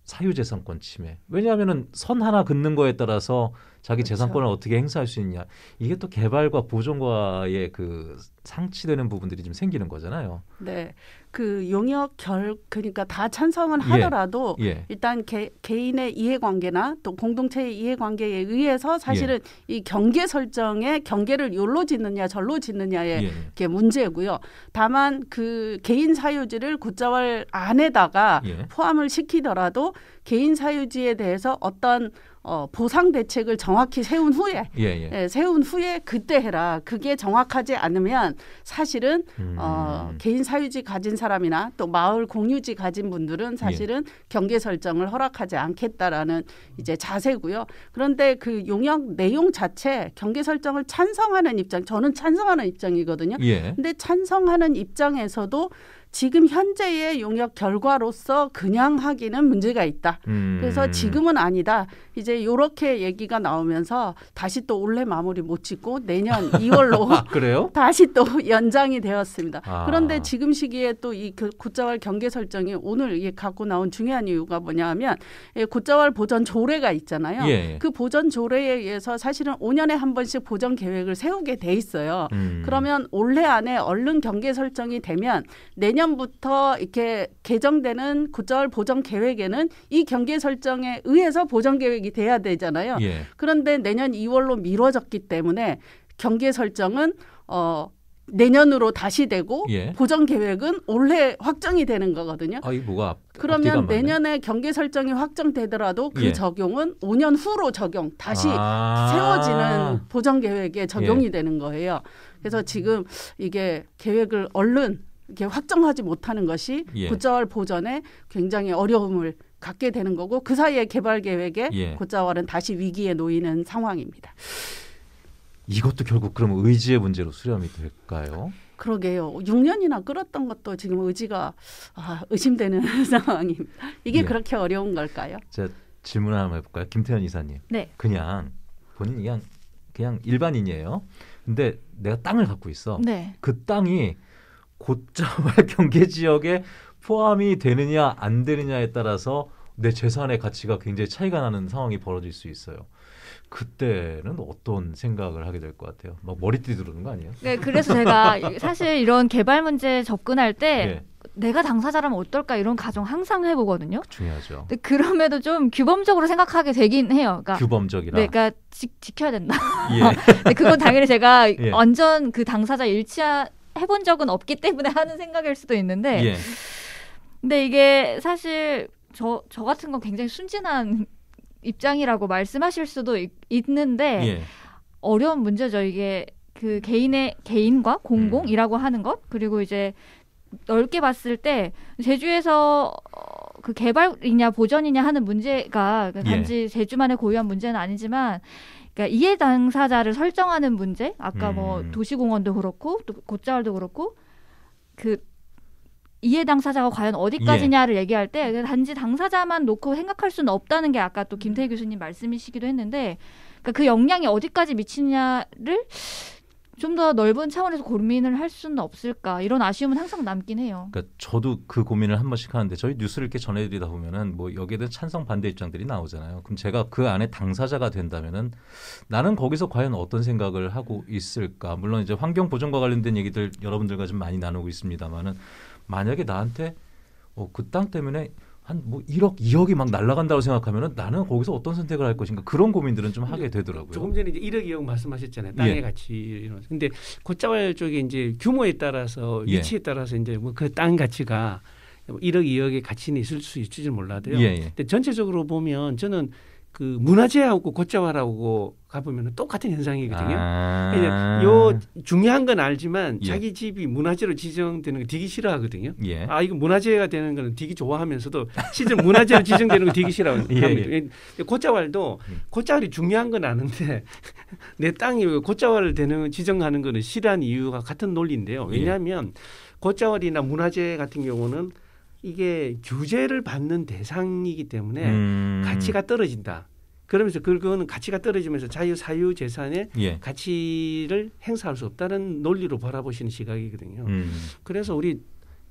사유재산권 침해. 왜냐하면은 선 하나 긋는 거에 따라서 자기 그렇죠. 재산권을 어떻게 행사할 수 있냐. 이게 또 개발과 보존과의 그 상치되는 부분들이 좀 생기는 거잖아요. 네. 그 용역 결 그러니까 다찬성을 예. 하더라도 예, 예. 일단 개, 개인의 이해관계나 또 공동체의 이해관계에 의해서 사실은 예. 이 경계 설정에 경계를 요로 짓느냐 절로 짓느냐의 예. 게 문제고요. 다만 그 개인 사유지를 구자월 안에다가 예. 포함을 시키더라도 개인 사유지에 대해서 어떤 어, 보상 대책을 정확히 세운 후에 예, 예. 예, 세운 후에 그때 해라. 그게 정확하지 않으면 사실은 음. 어, 개인 사유지 가진 사람이나 또 마을 공유지 가진 분들은 예. 사실은 경계 설정을 허락하지 않겠다라는 이제 자세고요. 그런데 그 용역 내용 자체 경계 설정을 찬성하는 입장, 저는 찬성하는 입장이거든요. 예. 근데 찬성하는 입장에서도 지금 현재의 용역 결과로서 그냥 하기는 문제가 있다. 음. 그래서 지금은 아니다. 이제 이렇게 얘기가 나오면서 다시 또 올해 마무리 못 짓고 내년 2월로 아, 그래요? 다시 또 연장이 되었습니다. 아. 그런데 지금 시기에 또이 그 굿자왈 경계 설정이 오늘 이게 갖고 나온 중요한 이유가 뭐냐하면 굿자왈 보전 조례가 있잖아요. 예. 그 보전 조례에 의해서 사실은 5년에 한 번씩 보전 계획을 세우게 돼 있어요. 음. 그러면 올해 안에 얼른 경계 설정이 되면 내년 내년부터 이렇게 개정되는 구절 보정 계획에는 이 경계 설정에 의해서 보정 계획이 돼야 되잖아요. 예. 그런데 내년 2월로 미뤄졌기 때문에 경계 설정은 어 내년으로 다시 되고 예. 보정 계획은 올해 확정이 되는 거거든요. 아, 뭐가 그러면 내년에 경계 설정이 확정되더라도 그 예. 적용은 5년 후로 적용 다시 아~ 세워지는 보정 계획에 적용이 예. 되는 거예요. 그래서 지금 이게 계획을 얼른 이렇게 확정하지 못하는 것이 예. 굿자왈 보전에 굉장히 어려움을 갖게 되는 거고 그 사이에 개발 계획에 예. 굿자왈은 다시 위기에 놓이는 상황입니다. 이것도 결국 그럼 의지의 문제로 수렴이 될까요? 그러게요. 6년이나 끌었던 것도 지금 의지가 아, 의심되는 상황입니다. 이게 예. 그렇게 어려운 걸까요? 제가 질문 하나 해볼까요? 김태현 이사님. 네. 그냥 본인 그냥, 그냥 일반인이에요. 근데 내가 땅을 갖고 있어. 네. 그 땅이 고점할 경계 지역에 포함이 되느냐 안 되느냐에 따라서 내 재산의 가치가 굉장히 차이가 나는 상황이 벌어질 수 있어요. 그때는 어떤 생각을 하게 될 것 같아요. 막 머리띠 두르는 거 아니에요? 네, 그래서 제가 사실 이런 개발 문제 접근할 때 네. 내가 당사자라면 어떨까 이런 가정 항상 해보거든요. 중요하죠. 근데 그럼에도 좀 규범적으로 생각하게 되긴 해요. 그러니까 규범적이라. 네, 그러니까 지, 켜야 된다. 예. 그건 당연히 제가 예. 완전 그 당사자 일치한 해본 적은 없기 때문에 하는 생각일 수도 있는데 예. 근데 이게 사실 저, 저 같은 건 굉장히 순진한 입장이라고 말씀하실 수도 있, 는데 예. 어려운 문제죠 이게 그 개인의 개인과 공공이라고 음. 하는 것 그리고 이제 넓게 봤을 때 제주에서 어, 그 개발이냐 보전이냐 하는 문제가 그 예. 단지 예. 제주만의 고유한 문제는 아니지만 그러니까 이해 당사자를 설정하는 문제, 아까 뭐 음. 뭐 도시공원도 그렇고 또곶자왈도 그렇고 그 이해 당사자가 과연 어디까지냐를 예. 얘기할 때 그 단지 당사자만 놓고 생각할 수는 없다는 게 아까 또 김태희 음. 교수님 말씀이시기도 했는데 그러니까 그 영향이 어디까지 미치냐를 좀더 넓은 차원에서 고민을 할 수는 없을까 이런 아쉬움은 항상 남긴 해요. 그러니까 저도 그 고민을 한 번씩 하는데 저희 뉴스를 이렇게 전해드리다 보면은 뭐 여기에 대한 찬성 반대 입장들이 나오잖아요. 그럼 제가 그 안에 당사자가 된다면은 나는 거기서 과연 어떤 생각을 하고 있을까? 물론 이제 환경 보존과 관련된 얘기들 여러분들과 좀 많이 나누고 있습니다만은 만약에 나한테 어, 그땅 때문에 한뭐 1억, 2억이 막 날아간다고 생각하면은 나는 거기서 어떤 선택을 할 것인가 그런 고민들은 좀 하게 되더라고요. 조금 전에 이제 1억, 2억 말씀하셨잖아요. 땅의 예. 가치 이런. 근데 고자왈 쪽에 이제 규모에 따라서 예. 위치에 따라서 이제 뭐 그 땅 가치가 1억, 뭐 2억의 가치는 있을 수 있을지 몰라도요. 예, 예. 근데 전체적으로 보면 저는 그 문화재하고 고자화라고 가보면 똑같은 현상이거든요. 아. 요 중요한 건 알지만 예. 자기 집이 문화재로 지정되는 거 되게 싫어하거든요. 예. 아 이거 문화재가 되는 거는 되게 좋아하면서도 실제로 문화재로 지정되는 거 되게 싫어합니다. 예, 예. 고자왈도 예. 고자왈이 음. 중요한 건 아는데 내 땅이 고자왈 을 되는 지정하는 거는 싫어한 이유가 같은 논리인데요. 예. 왜냐하면 고자왈이나 문화재 같은 경우는 이게 규제를 받는 대상이기 때문에 음. 가치가 떨어진다. 그러면서 그, 그거는 가치가 떨어지면서 자유 사유 재산의 예. 가치를 행사할 수 없다는 논리로 바라보시는 시각이거든요. 음. 그래서 우리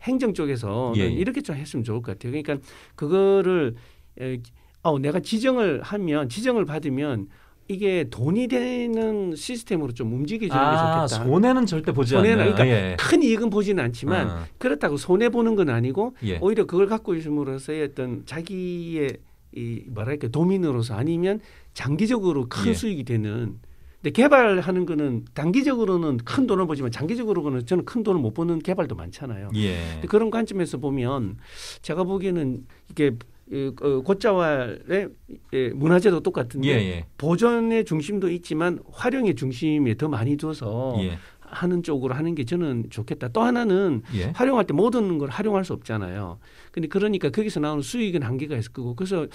행정 쪽에서 예, 예. 이렇게 좀 했으면 좋을 것 같아요. 그러니까 그거를 어, 내가 지정을 하면 지정을 받으면 이게 돈이 되는 시스템으로 좀 움직여주는 아, 게 좋겠다. 손해는 절대 보지 손해는 않는. 그러니까 예. 큰 이익은 보지는 않지만 아. 그렇다고 손해 보는 건 아니고 예. 오히려 그걸 갖고 있음으로써의 어떤 자기의 이 뭐랄까 도민으로서 아니면 장기적으로 큰 예. 수익이 되는. 근데 개발하는 거는 단기적으로는 큰 돈을 보지만 장기적으로는 저는 큰 돈을 못 버는 개발도 많잖아요. 예. 그런 관점에서 보면 제가 보기에는 이게 어, 곧자왈의 예, 문화재도 똑같은데 예, 예. 보존의 중심도 있지만 활용의 중심에 더 많이 둬서 예. 하는 쪽으로 하는 게 저는 좋겠다. 또 하나는 예. 활용할 때 모든 걸 활용할 수 없잖아요. 근데 그러니까 거기서 나오는 수익은 한계가 있을 거고 그래서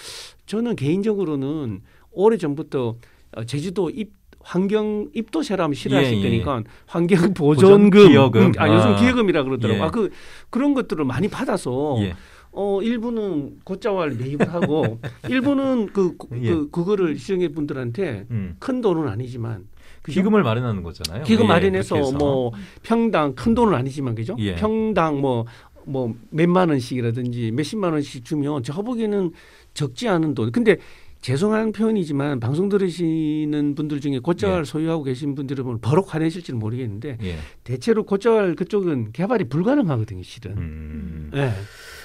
저는 개인적으로는 오래 전부터 어, 제주도 입 환경 입도세라면 싫어하실테니까 예, 예. 환경 보존금, 보존 기여금. 아 요즘 아. 기여금이라 그러더라고. 예. 아그 그런 것들을 많이 받아서 예. 어 일부는 고자왈 매입을 하고 일부는 그, 그 예. 그거를 그 시청해 분들한테 음. 큰 돈은 아니지만 그죠? 기금을 마련하는 거잖아요. 기금 예, 마련해서 뭐 평당 큰 돈은 아니지만 그죠? 예. 평당 뭐뭐 뭐 몇만 원씩이라든지 몇십만 원씩 주면 저 보기에는 적지 않은 돈. 근데 죄송한 표현이지만 방송 들으시는 분들 중에 고자왈 예. 소유하고 계신 분들은 보면 버럭 화내실지는 모르겠는데 예. 대체로 고자왈 그쪽은 개발이 불가능하거든요, 실은. 음. 예.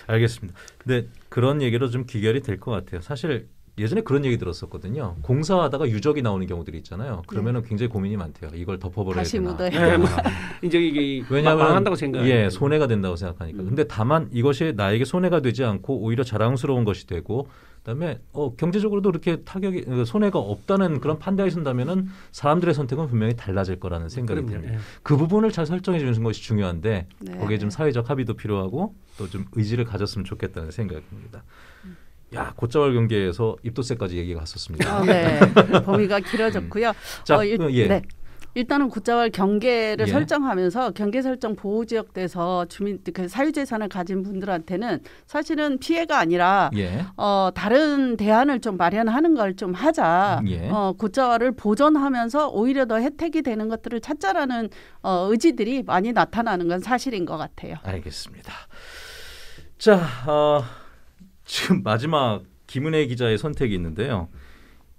알겠습니다. 근데 그런 얘기로 좀 귀결이 될 것 같아요. 사실 예전에 그런 얘기 들었었거든요. 공사하다가 유적이 나오는 경우들이 있잖아요. 그러면은 네. 굉장히 고민이 많대요. 이걸 덮어버려야 되나. 다시 묻어야 네, 뭐 이제 이게 왜냐하면 한다고 생각. 예, 손해가 된다고 생각하니까. 음. 근데 다만 이것이 나에게 손해가 되지 않고 오히려 자랑스러운 것이 되고 그다음에 어 경제적으로도 이렇게 타격이 그 손해가 없다는 그런 판단이 선다면은 사람들의 선택은 분명히 달라질 거라는 생각이 그럼요. 듭니다. 예. 그 부분을 잘 설정해 주는 것이 중요한데 네. 거기에 좀 사회적 합의도 필요하고 또 좀 의지를 가졌으면 좋겠다는 생각입니다. 야 고짜월 경계에서 입도세까지 얘기가 갔었습니다. 어, 네. 범위가 길어졌고요. 음. 자, 어, 일, 어, 예. 네. 일단은 굿자왈 경계를 예. 설정하면서 경계 설정 보호 지역돼서 주민 그 사유재산을 가진 분들한테는 사실은 피해가 아니라 예. 어, 다른 대안을 좀 마련하는 걸 좀 하자. 예. 어, 굿자왈을 보존하면서 오히려 더 혜택이 되는 것들을 찾자라는 어, 의지들이 많이 나타나는 건 사실인 것 같아요. 알겠습니다. 자, 어, 지금 마지막 김은혜 기자의 선택이 있는데요.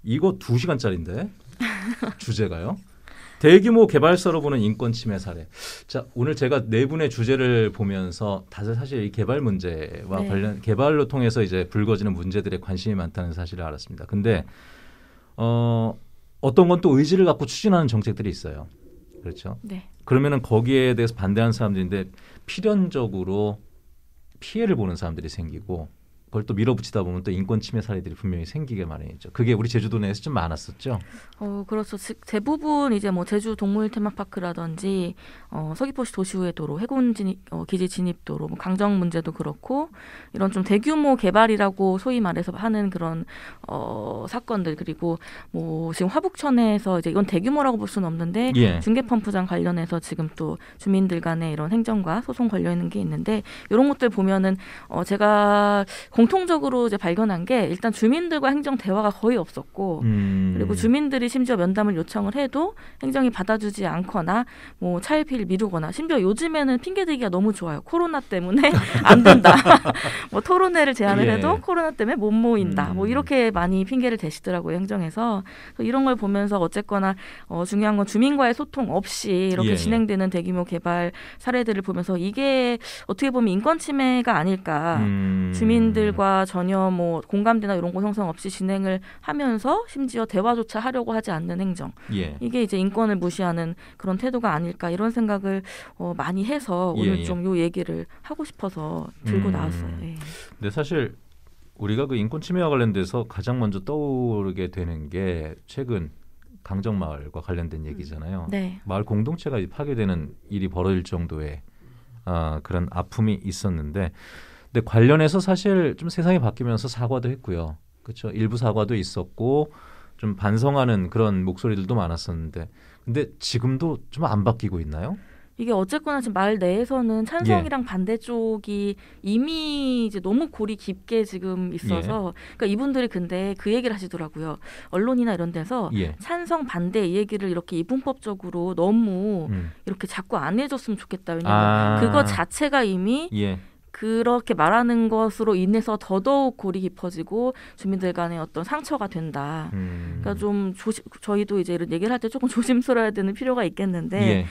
이거 두 시간짜리인데 주제가요. 대규모 개발사로 보는 인권 침해 사례. 자, 오늘 제가 네 분의 주제를 보면서 다들 사실 이 개발 문제와 네. 관련 개발로 통해서 이제 불거지는 문제들에 관심이 많다는 사실을 알았습니다. 근데 어 어떤 건 또 의지를 갖고 추진하는 정책들이 있어요. 그렇죠? 네. 그러면은 거기에 대해서 반대하는 사람들인데 필연적으로 피해를 보는 사람들이 생기고 그걸 또 밀어붙이다 보면 또 인권 침해 사례들이 분명히 생기게 마련이죠. 그게 우리 제주도 내에서 좀 많았었죠. 어 그렇죠. 대부분 이제 뭐 제주 동물 테마파크라든지 어, 서귀포시 도시후의 도로, 해군 진입, 어, 기지 진입도로, 뭐 강정 문제도 그렇고 이런 좀 대규모 개발이라고 소위 말해서 하는 그런 어, 사건들 그리고 뭐 지금 화북천에서 이제 이건 대규모라고 볼 수는 없는데 예. 중계 펌프장 관련해서 지금 또 주민들 간의 이런 행정과 소송 걸려 있는 게 있는데 이런 것들 보면은 어, 제가 공통적으로 이제 발견한 게 일단 주민들과 행정 대화가 거의 없었고 음. 그리고 주민들이 심지어 면담을 요청을 해도 행정이 받아주지 않거나 뭐 차일피일 미루거나 심지어 요즘에는 핑계대기가 너무 좋아요. 코로나 때문에 안 된다. 뭐 토론회를 제안을 예. 해도 코로나 때문에 못 모인다. 뭐 음. 뭐 이렇게 많이 핑계를 대시더라고요. 행정에서 이런 걸 보면서 어쨌거나 어, 중요한 건 주민과의 소통 없이 이렇게 예. 진행되는 대규모 개발 사례들을 보면서 이게 어떻게 보면 인권 침해가 아닐까. 음. 주민들 그들과 전혀 뭐 공감대나 이런 거 형성 없이 진행을 하면서 심지어 대화조차 하려고 하지 않는 행정 예. 이게 이제 인권을 무시하는 그런 태도가 아닐까 이런 생각을 어, 많이 해서 오늘 예, 예. 좀요 얘기를 하고 싶어서 들고 음. 나왔어요. 예. 근데 사실 우리가 그 인권 침해와 관련돼서 가장 먼저 떠오르게 되는 게 최근 강정마을과 관련된 음. 얘기잖아요. 네. 마을 공동체가 파괴되는 일이 벌어질 정도의 아, 그런 아픔이 있었는데 근데 관련해서 사실 좀 세상이 바뀌면서 사과도 했고요. 그렇죠. 일부 사과도 있었고 좀 반성하는 그런 목소리들도 많았었는데 근데 지금도 좀 안 바뀌고 있나요? 이게 어쨌거나 지금 말 내에서는 찬성이랑 예. 반대쪽이 이미 이제 너무 골이 깊게 지금 있어서 예. 그러니까 이분들이 근데 그 얘기를 하시더라고요. 언론이나 이런 데서 예. 찬성 반대 이 얘기를 이렇게 이분법적으로 너무 음. 이렇게 자꾸 안 해줬으면 좋겠다. 왜냐면 아~ 그거 자체가 이미 예. 그렇게 말하는 것으로 인해서 더더욱 골이 깊어지고 주민들 간의 어떤 상처가 된다. 음. 그러니까 좀 조심, 저희도 이제 이런 얘기를 할 때 조금 조심스러워야 되는 필요가 있겠는데 예.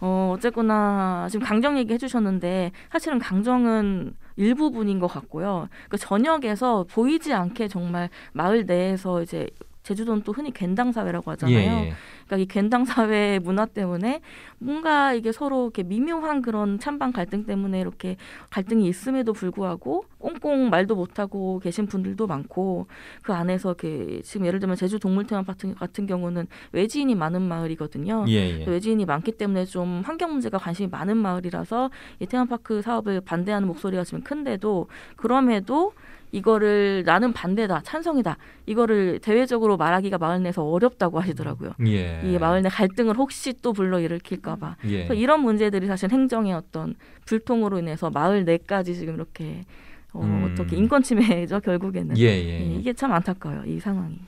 어, 어쨌거나 지금 강정 얘기 해주셨는데 사실은 강정은 일부분인 것 같고요. 그 그러니까 전역에서 보이지 않게 정말 마을 내에서 이제 제주도는 또 흔히 겐당 사회라고 하잖아요. 예, 예. 그러니까 이 겐당 사회 문화 때문에 뭔가 이게 서로 이렇게 미묘한 그런 찬반 갈등 때문에 이렇게 갈등이 있음에도 불구하고 꽁꽁 말도 못하고 계신 분들도 많고 그 안에서 이렇게 지금 예를 들면 제주 동물테마 파은 같은 경우는 외지인이 많은 마을이거든요. 예. 예. 그 외지인이 많기 때문에 좀 환경 문제가 관심이 많은 마을이라서 이 테마파크 사업을 반대하는 목소리가 지금 큰데도 그럼에도 이거를 나는 반대다, 찬성이다. 이거를 대외적으로 말하기가 마을 내에서 어렵다고 하시더라고요. 예. 이 마을 내 갈등을 혹시 또 불러일으킬까 봐. 예. 이런 문제들이 사실 행정의 어떤 불통으로 인해서 마을 내까지 지금 이렇게 어, 음. 어떻게 인권 침해죠 결국에는 예, 예. 예 이게 참 안타까워요 이 상황이.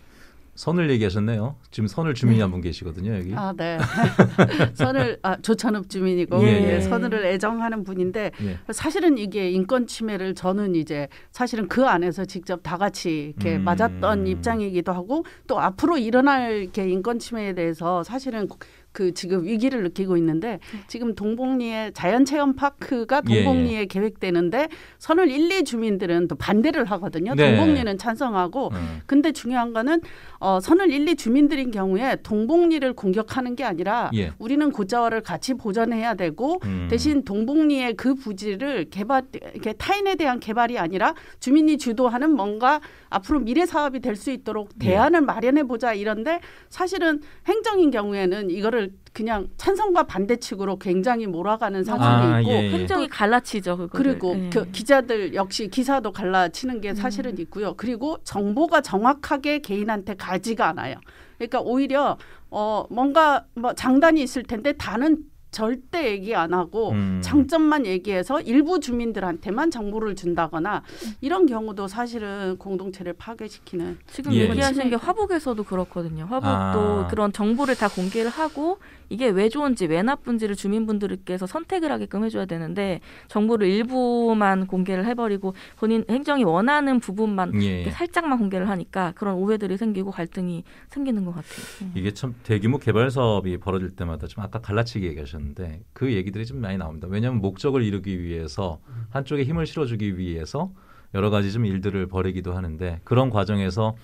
선을 얘기하셨네요. 지금 선을 주민이 네. 한분 계시거든요, 여기. 아, 네. 선을 아, 조찬읍 주민이고 예, 예, 예. 선을 애정하는 분인데 예. 사실은 이게 인권 침해를 저는 이제 사실은 그 안에서 직접 다 같이 이렇게 음. 맞았던 입장이기도 하고 또 앞으로 일어날 게 인권 침해에 대해서 사실은 그 지금 위기를 느끼고 있는데 네. 지금 예, 예. 동봉리에 자연체험 파크가 동봉리에 예. 계획되는데 선을 1, 2 주민들은 또 반대를 하거든요. 네. 동봉리는 찬성하고 음. 근데 중요한 거는 어, 선을 1, 2 주민들인 경우에 동봉리를 공격하는 게 아니라 예. 우리는 고자원를 같이 보전해야 되고 음. 대신 동봉리의 그 부지를 개발 이렇게 타인에 대한 개발이 아니라 주민이 주도하는 뭔가 앞으로 미래 사업이 될 수 있도록 예. 대안을 예. 마련해 보자 이런데 사실은 행정인 경우에는 이거를 사람 그냥 찬성과 반대측으로 굉장히 몰아가는 사정이 아, 있고 예, 예. 행정이 갈라치죠. 그거를. 그리고 예. 그 기자들 역시 기사도 갈라치는 게 사실은 음. 있고요. 그리고 정보가 정확하게 개인한테 가지가 않아요. 그러니까 오히려 어 뭔가 뭐 장단이 있을 텐데 다른 절대 얘기 안 하고 음. 장점만 얘기해서 일부 주민들한테만 정보를 준다거나 음. 이런 경우도 사실은 공동체를 파괴시키는 지금 예. 얘기하시는 예. 게 화북에서도 그렇거든요. 화북도 아. 그런 정보를 다 공개를 하고 이게 왜 좋은지 왜 나쁜지를 주민분들께서 선택을 하게끔 해줘야 되는데 정보를 일부만 공개를 해버리고 본인 행정이 원하는 부분만 예. 살짝만 공개를 하니까 그런 오해들이 생기고 갈등이 생기는 것 같아요. 네. 이게 참 대규모 개발 사업이 벌어질 때마다 좀 아까 갈라치기 얘기하셨는데 그 얘기들이 좀 많이 나옵니다. 왜냐하면 목적을 이루기 위해서 한쪽에 힘을 실어주기 위해서 여러 가지 좀 일들을 벌이기도 하는데 그런 과정에서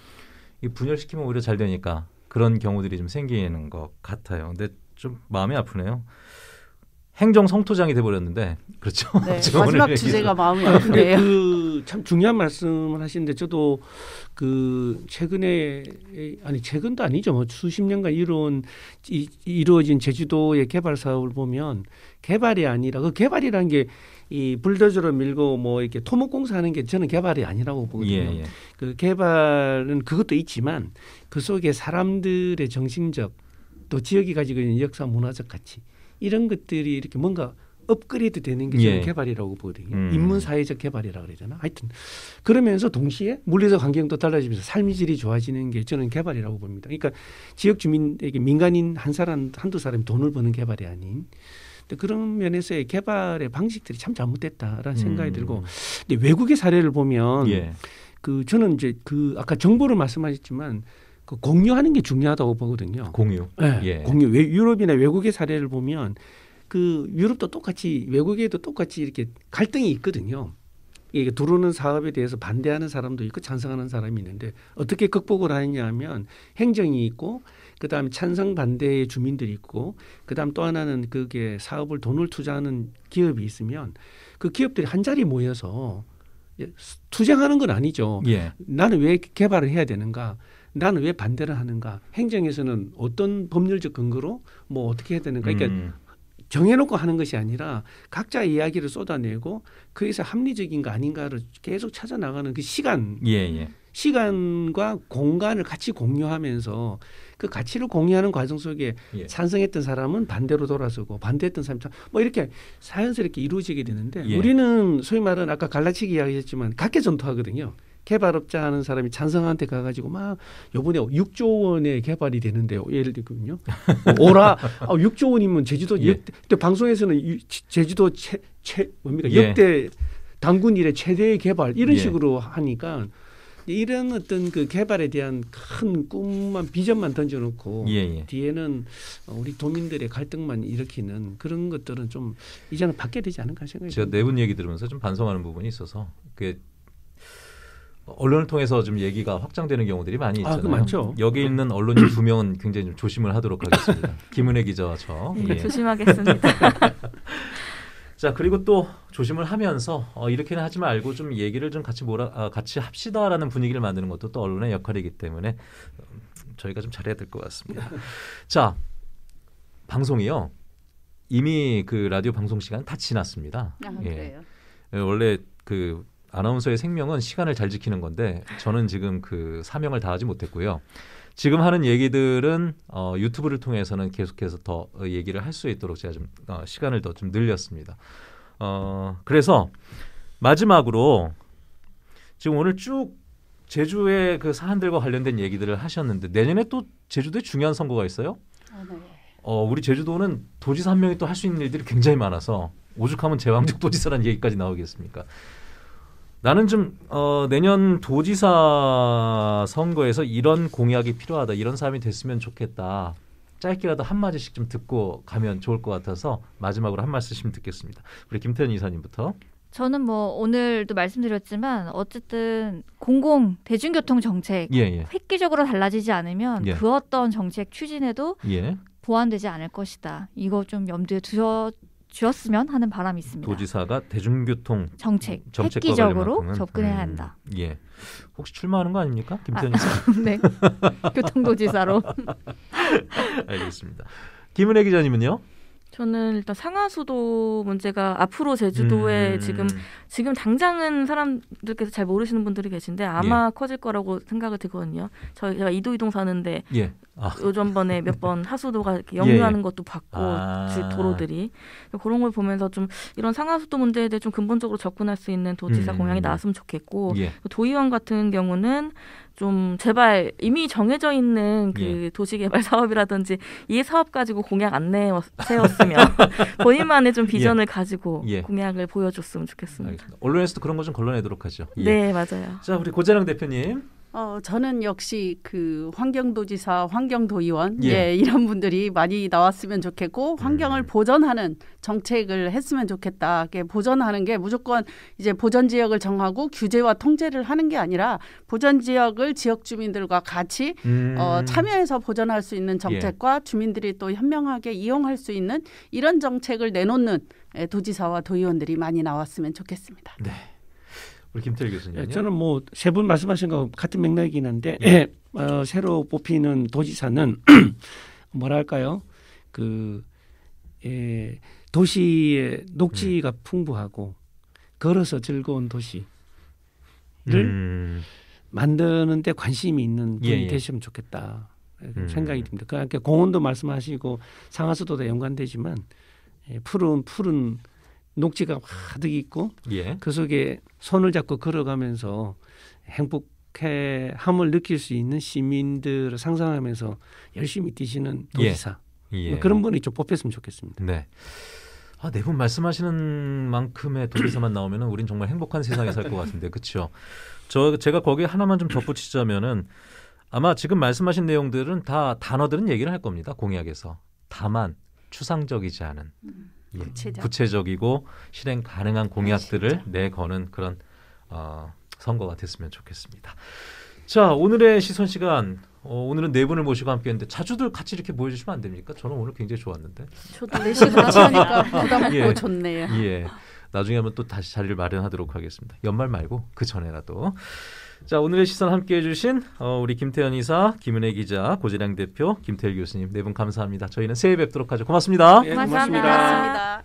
분열시키면 오히려 잘 되니까 그런 경우들이 좀 생기는 것 같아요. 근데 좀 마음이 아프네요. 행정 성토장이 돼버렸는데 그렇죠. 네, 마지막 주제가 마음이 아, 아프네요. 그참 중요한 말씀을 하시는데 저도 그 최근에 아니 최근도 아니죠. 뭐 수십 년간 이루어온 이, 이루어진 제주도의 개발 사업을 보면 개발이 아니라 그 개발이라는 게 이 불도저로 밀고 뭐 이렇게 토목공사하는 게 저는 개발이 아니라고 보거든요. 예, 예. 그 개발은 그것도 있지만 그 속에 사람들의 정신적 또 지역이 가지고 있는 역사 문화적 가치 이런 것들이 이렇게 뭔가 업그레이드 되는 게 저는 예. 개발이라고 보거든요. 음. 인문사회적 개발이라고 그래야 되나? 하여튼 그러면서 동시에 물리적 환경도 달라지면서 삶의 질이 좋아지는 게 저는 개발이라고 봅니다. 그러니까 지역 주민에게 민간인 한 사람 한두 사람이 돈을 버는 개발이 아닌 그런 면에서의 개발의 방식들이 참 잘못됐다라는 생각이 음. 들고 근데 외국의 사례를 보면 예. 그 저는 이제 그 아까 정보를 말씀하셨지만 그 공유하는 게 중요하다고 보거든요. 공유. 네, 예. 공유. 외, 유럽이나 외국의 사례를 보면 그 유럽도 똑같이 외국에도 똑같이 이렇게 갈등이 있거든요. 이게 들어오는 사업에 대해서 반대하는 사람도 있고 찬성하는 사람이 있는데 어떻게 극복을 하느냐 하면 행정이 있고 그다음에 찬성 반대의 주민들이 있고 그다음 또 하나는 그게 사업을 돈을 투자하는 기업이 있으면 그 기업들이 한 자리 모여서 예, 투쟁하는 건 아니죠. 예. 나는 왜 개발을 해야 되는가? 나는 왜 반대를 하는가? 행정에서는 어떤 법률적 근거로 뭐 어떻게 해야 되는가? 그러니까 음. 정해놓고 하는 것이 아니라 각자 이야기를 쏟아내고 그에서 합리적인 거 아닌가를 계속 찾아 나가는 그 시간, 예, 예. 시간과 공간을 같이 공유하면서 그 가치를 공유하는 과정 속에 예. 찬성했던 사람은 반대로 돌아서고 반대했던 사람 은뭐 이렇게 자연스럽게 이루어지게 되는데 예. 우리는 소위 말하는 아까 갈라치기 이야기했지만 각계 전투하거든요. 개발업자 하는 사람이 찬성한테 가가지고 막 요번에 6조 원의 개발이 되는데요. 예를 들거든요. 오라 아, 6조 원이면 제주도 예. 역대 또 방송에서는 유, 제주도 최, 최 뭡니까 예. 역대 당군 일의 최대의 개발 이런 예. 식으로 하니까 이런 어떤 그 개발에 대한 큰 꿈만 비전만 던져놓고 예예. 예. 뒤에는 우리 도민들의 갈등만 일으키는 그런 것들은 좀 이제는 받게 되지 않을까 생각이 듭니다. 제가 네 네분 얘기 들으면서 좀 반성하는 부분이 있어서 그 언론을 통해서 좀 얘기가 확장되는 경우들이 많이 아, 있잖아요. 아, 많죠. 여기 있는 언론인 두 명은 굉장히 좀 조심을 하도록 하겠습니다. 김은혜 기자와 저. 예, 예. 조심하겠습니다. 자 그리고 또 조심을 하면서 어, 이렇게는 하지 말고 좀 얘기를 좀 같이 몰아 아, 같이 합시다라는 분위기를 만드는 것도 또 언론의 역할이기 때문에 음, 저희가 좀 잘해야 될 것 같습니다. 자 방송이요 이미 그 라디오 방송 시간 다 지났습니다. 아, 예. 예 원래 그 아나운서의 생명은 시간을 잘 지키는 건데 저는 지금 그 사명을 다하지 못했고요. 지금 하는 얘기들은 어, 유튜브를 통해서는 계속해서 더 얘기를 할 수 있도록 제가 좀 어, 시간을 더 좀 늘렸습니다. 어, 그래서 마지막으로 지금 오늘 쭉 제주의 그 사안들과 관련된 얘기들을 하셨는데 내년에 또 제주도에 중요한 선거가 있어요. 아, 네. 어, 우리 제주도는 도지사 한 명이 또 할 수 있는 일들이 굉장히 많아서 오죽하면 제왕적 도지사라는 얘기까지 나오겠습니까? 나는 좀 어, 내년 도지사 선거에서 이런 공약이 필요하다. 이런 사람이 됐으면 좋겠다. 짧게라도 한 마디씩 좀 듣고 가면 좋을 것 같아서 마지막으로 한말씀 듣겠습니다. 우리 김태현 이사님부터. 저는 뭐 오늘도 말씀드렸지만 어쨌든 공공 대중교통 정책 예, 예. 획기적으로 달라지지 않으면 예. 그 어떤 정책 추진에도 예. 보완되지 않을 것이다. 이거 좀 염두에 두셔 주었으면 하는 바람이 있습니다. 도지사가 대중교통 정책 음, 획기적으로 접근해야 음, 한다. 예, 혹시 출마하는 거 아닙니까, 김태현 씨? 아, 네, 교통도지사로. 알겠습니다. 김은혜 기자님은요? 저는 일단 상하수도 문제가 앞으로 제주도에 음. 지금 지금 당장은 사람들께서 잘 모르시는 분들이 계신데 아마 예. 커질 거라고 생각이 들거든요. 저희 제가 이도 이동 사는데 예. 아. 요전번에 몇 번 하수도가 예. 역류하는 예. 것도 봤고 아. 도로들이 그런 걸 보면서 좀 이런 상하수도 문제에 대해 좀 근본적으로 접근할 수 있는 도지사 음. 공약이 나왔으면 좋겠고 예. 도의원 같은 경우는 좀 제발 이미 정해져 있는 그 예. 도시개발 사업이라든지 이 사업 가지고 공약 안내 세웠으면 본인만의 좀 예. 비전을 예. 가지고 예. 공약을 보여줬으면 좋겠습니다. 알겠습니다. 언론에서도 그런 거 좀 걸러내도록 하죠. 예. 네 맞아요. 자 우리 고재랑 대표님. 어, 저는 역시 그 환경도지사, 환경도의원, 예. 예 이런 분들이 많이 나왔으면 좋겠고, 환경을 음. 보전하는 정책을 했으면 좋겠다. 게 보전하는 게 무조건 이제 보전 지역을 정하고 규제와 통제를 하는 게 아니라 보전 지역을 지역 주민들과 같이 어, 음. 어, 참여해서 보전할 수 있는 정책과 예. 주민들이 또 현명하게 이용할 수 있는 이런 정책을 내놓는 예, 도지사와 도의원들이 많이 나왔으면 좋겠습니다. 네. 우리 김태일 교수님. 예, 저는 뭐 세 분 말씀하신 거 같은 맥락이긴 한데 예. 어, 새로 뽑히는 도지사는 뭐랄까요 그 예, 도시의 녹지가 음. 풍부하고 걸어서 즐거운 도시를 음. 만드는데 관심이 있는 분이 예, 예. 되시면 좋겠다 예, 음. 생각이 듭니다. 그러니까 공원도 말씀하시고 상하수도도 연관되지만 예, 푸른 푸른 녹지가 가득 있고 예. 그 속에 손을 잡고 걸어가면서 행복함을 해 느낄 수 있는 시민들을 상상하면서 열심히 뛰시는 예. 도지사 예. 뭐 그런 분이 좀 뽑혔으면 좋겠습니다. 네. 아, 네 분 말씀하시는 만큼의 도지사만 나오면 우린 정말 행복한 세상에 살 것 같은데 그렇죠. 저 제가 거기에 하나만 좀 덧붙이자면은 아마 지금 말씀하신 내용들은 다 단어들은 얘기를 할 겁니다. 공약에서. 다만 추상적이지 않은 음. 구체적. 구체적이고 실행 가능한 공약들을 아, 내거는 그런 어, 선거가 됐으면 좋겠습니다. 자 오늘의 시선 시간 어, 오늘은 네 분을 모시고 함께했는데 자주들 같이 이렇게 모여주시면 안 됩니까? 저는 오늘 굉장히 좋았는데. 저도 4시 같 하니까 부담 없고 예, 좋네요. 예. 나중에 한번 또 다시 자리를 마련하도록 하겠습니다. 연말 말고 그 전에라도. 자 오늘의 시선 함께해 주신 어, 우리 김태현 이사, 김은혜 기자, 고재량 대표, 김태일 교수님 네 분 감사합니다. 저희는 새해 뵙도록 하죠. 고맙습니다. 예, 고맙습니다. 고맙습니다. 고맙습니다.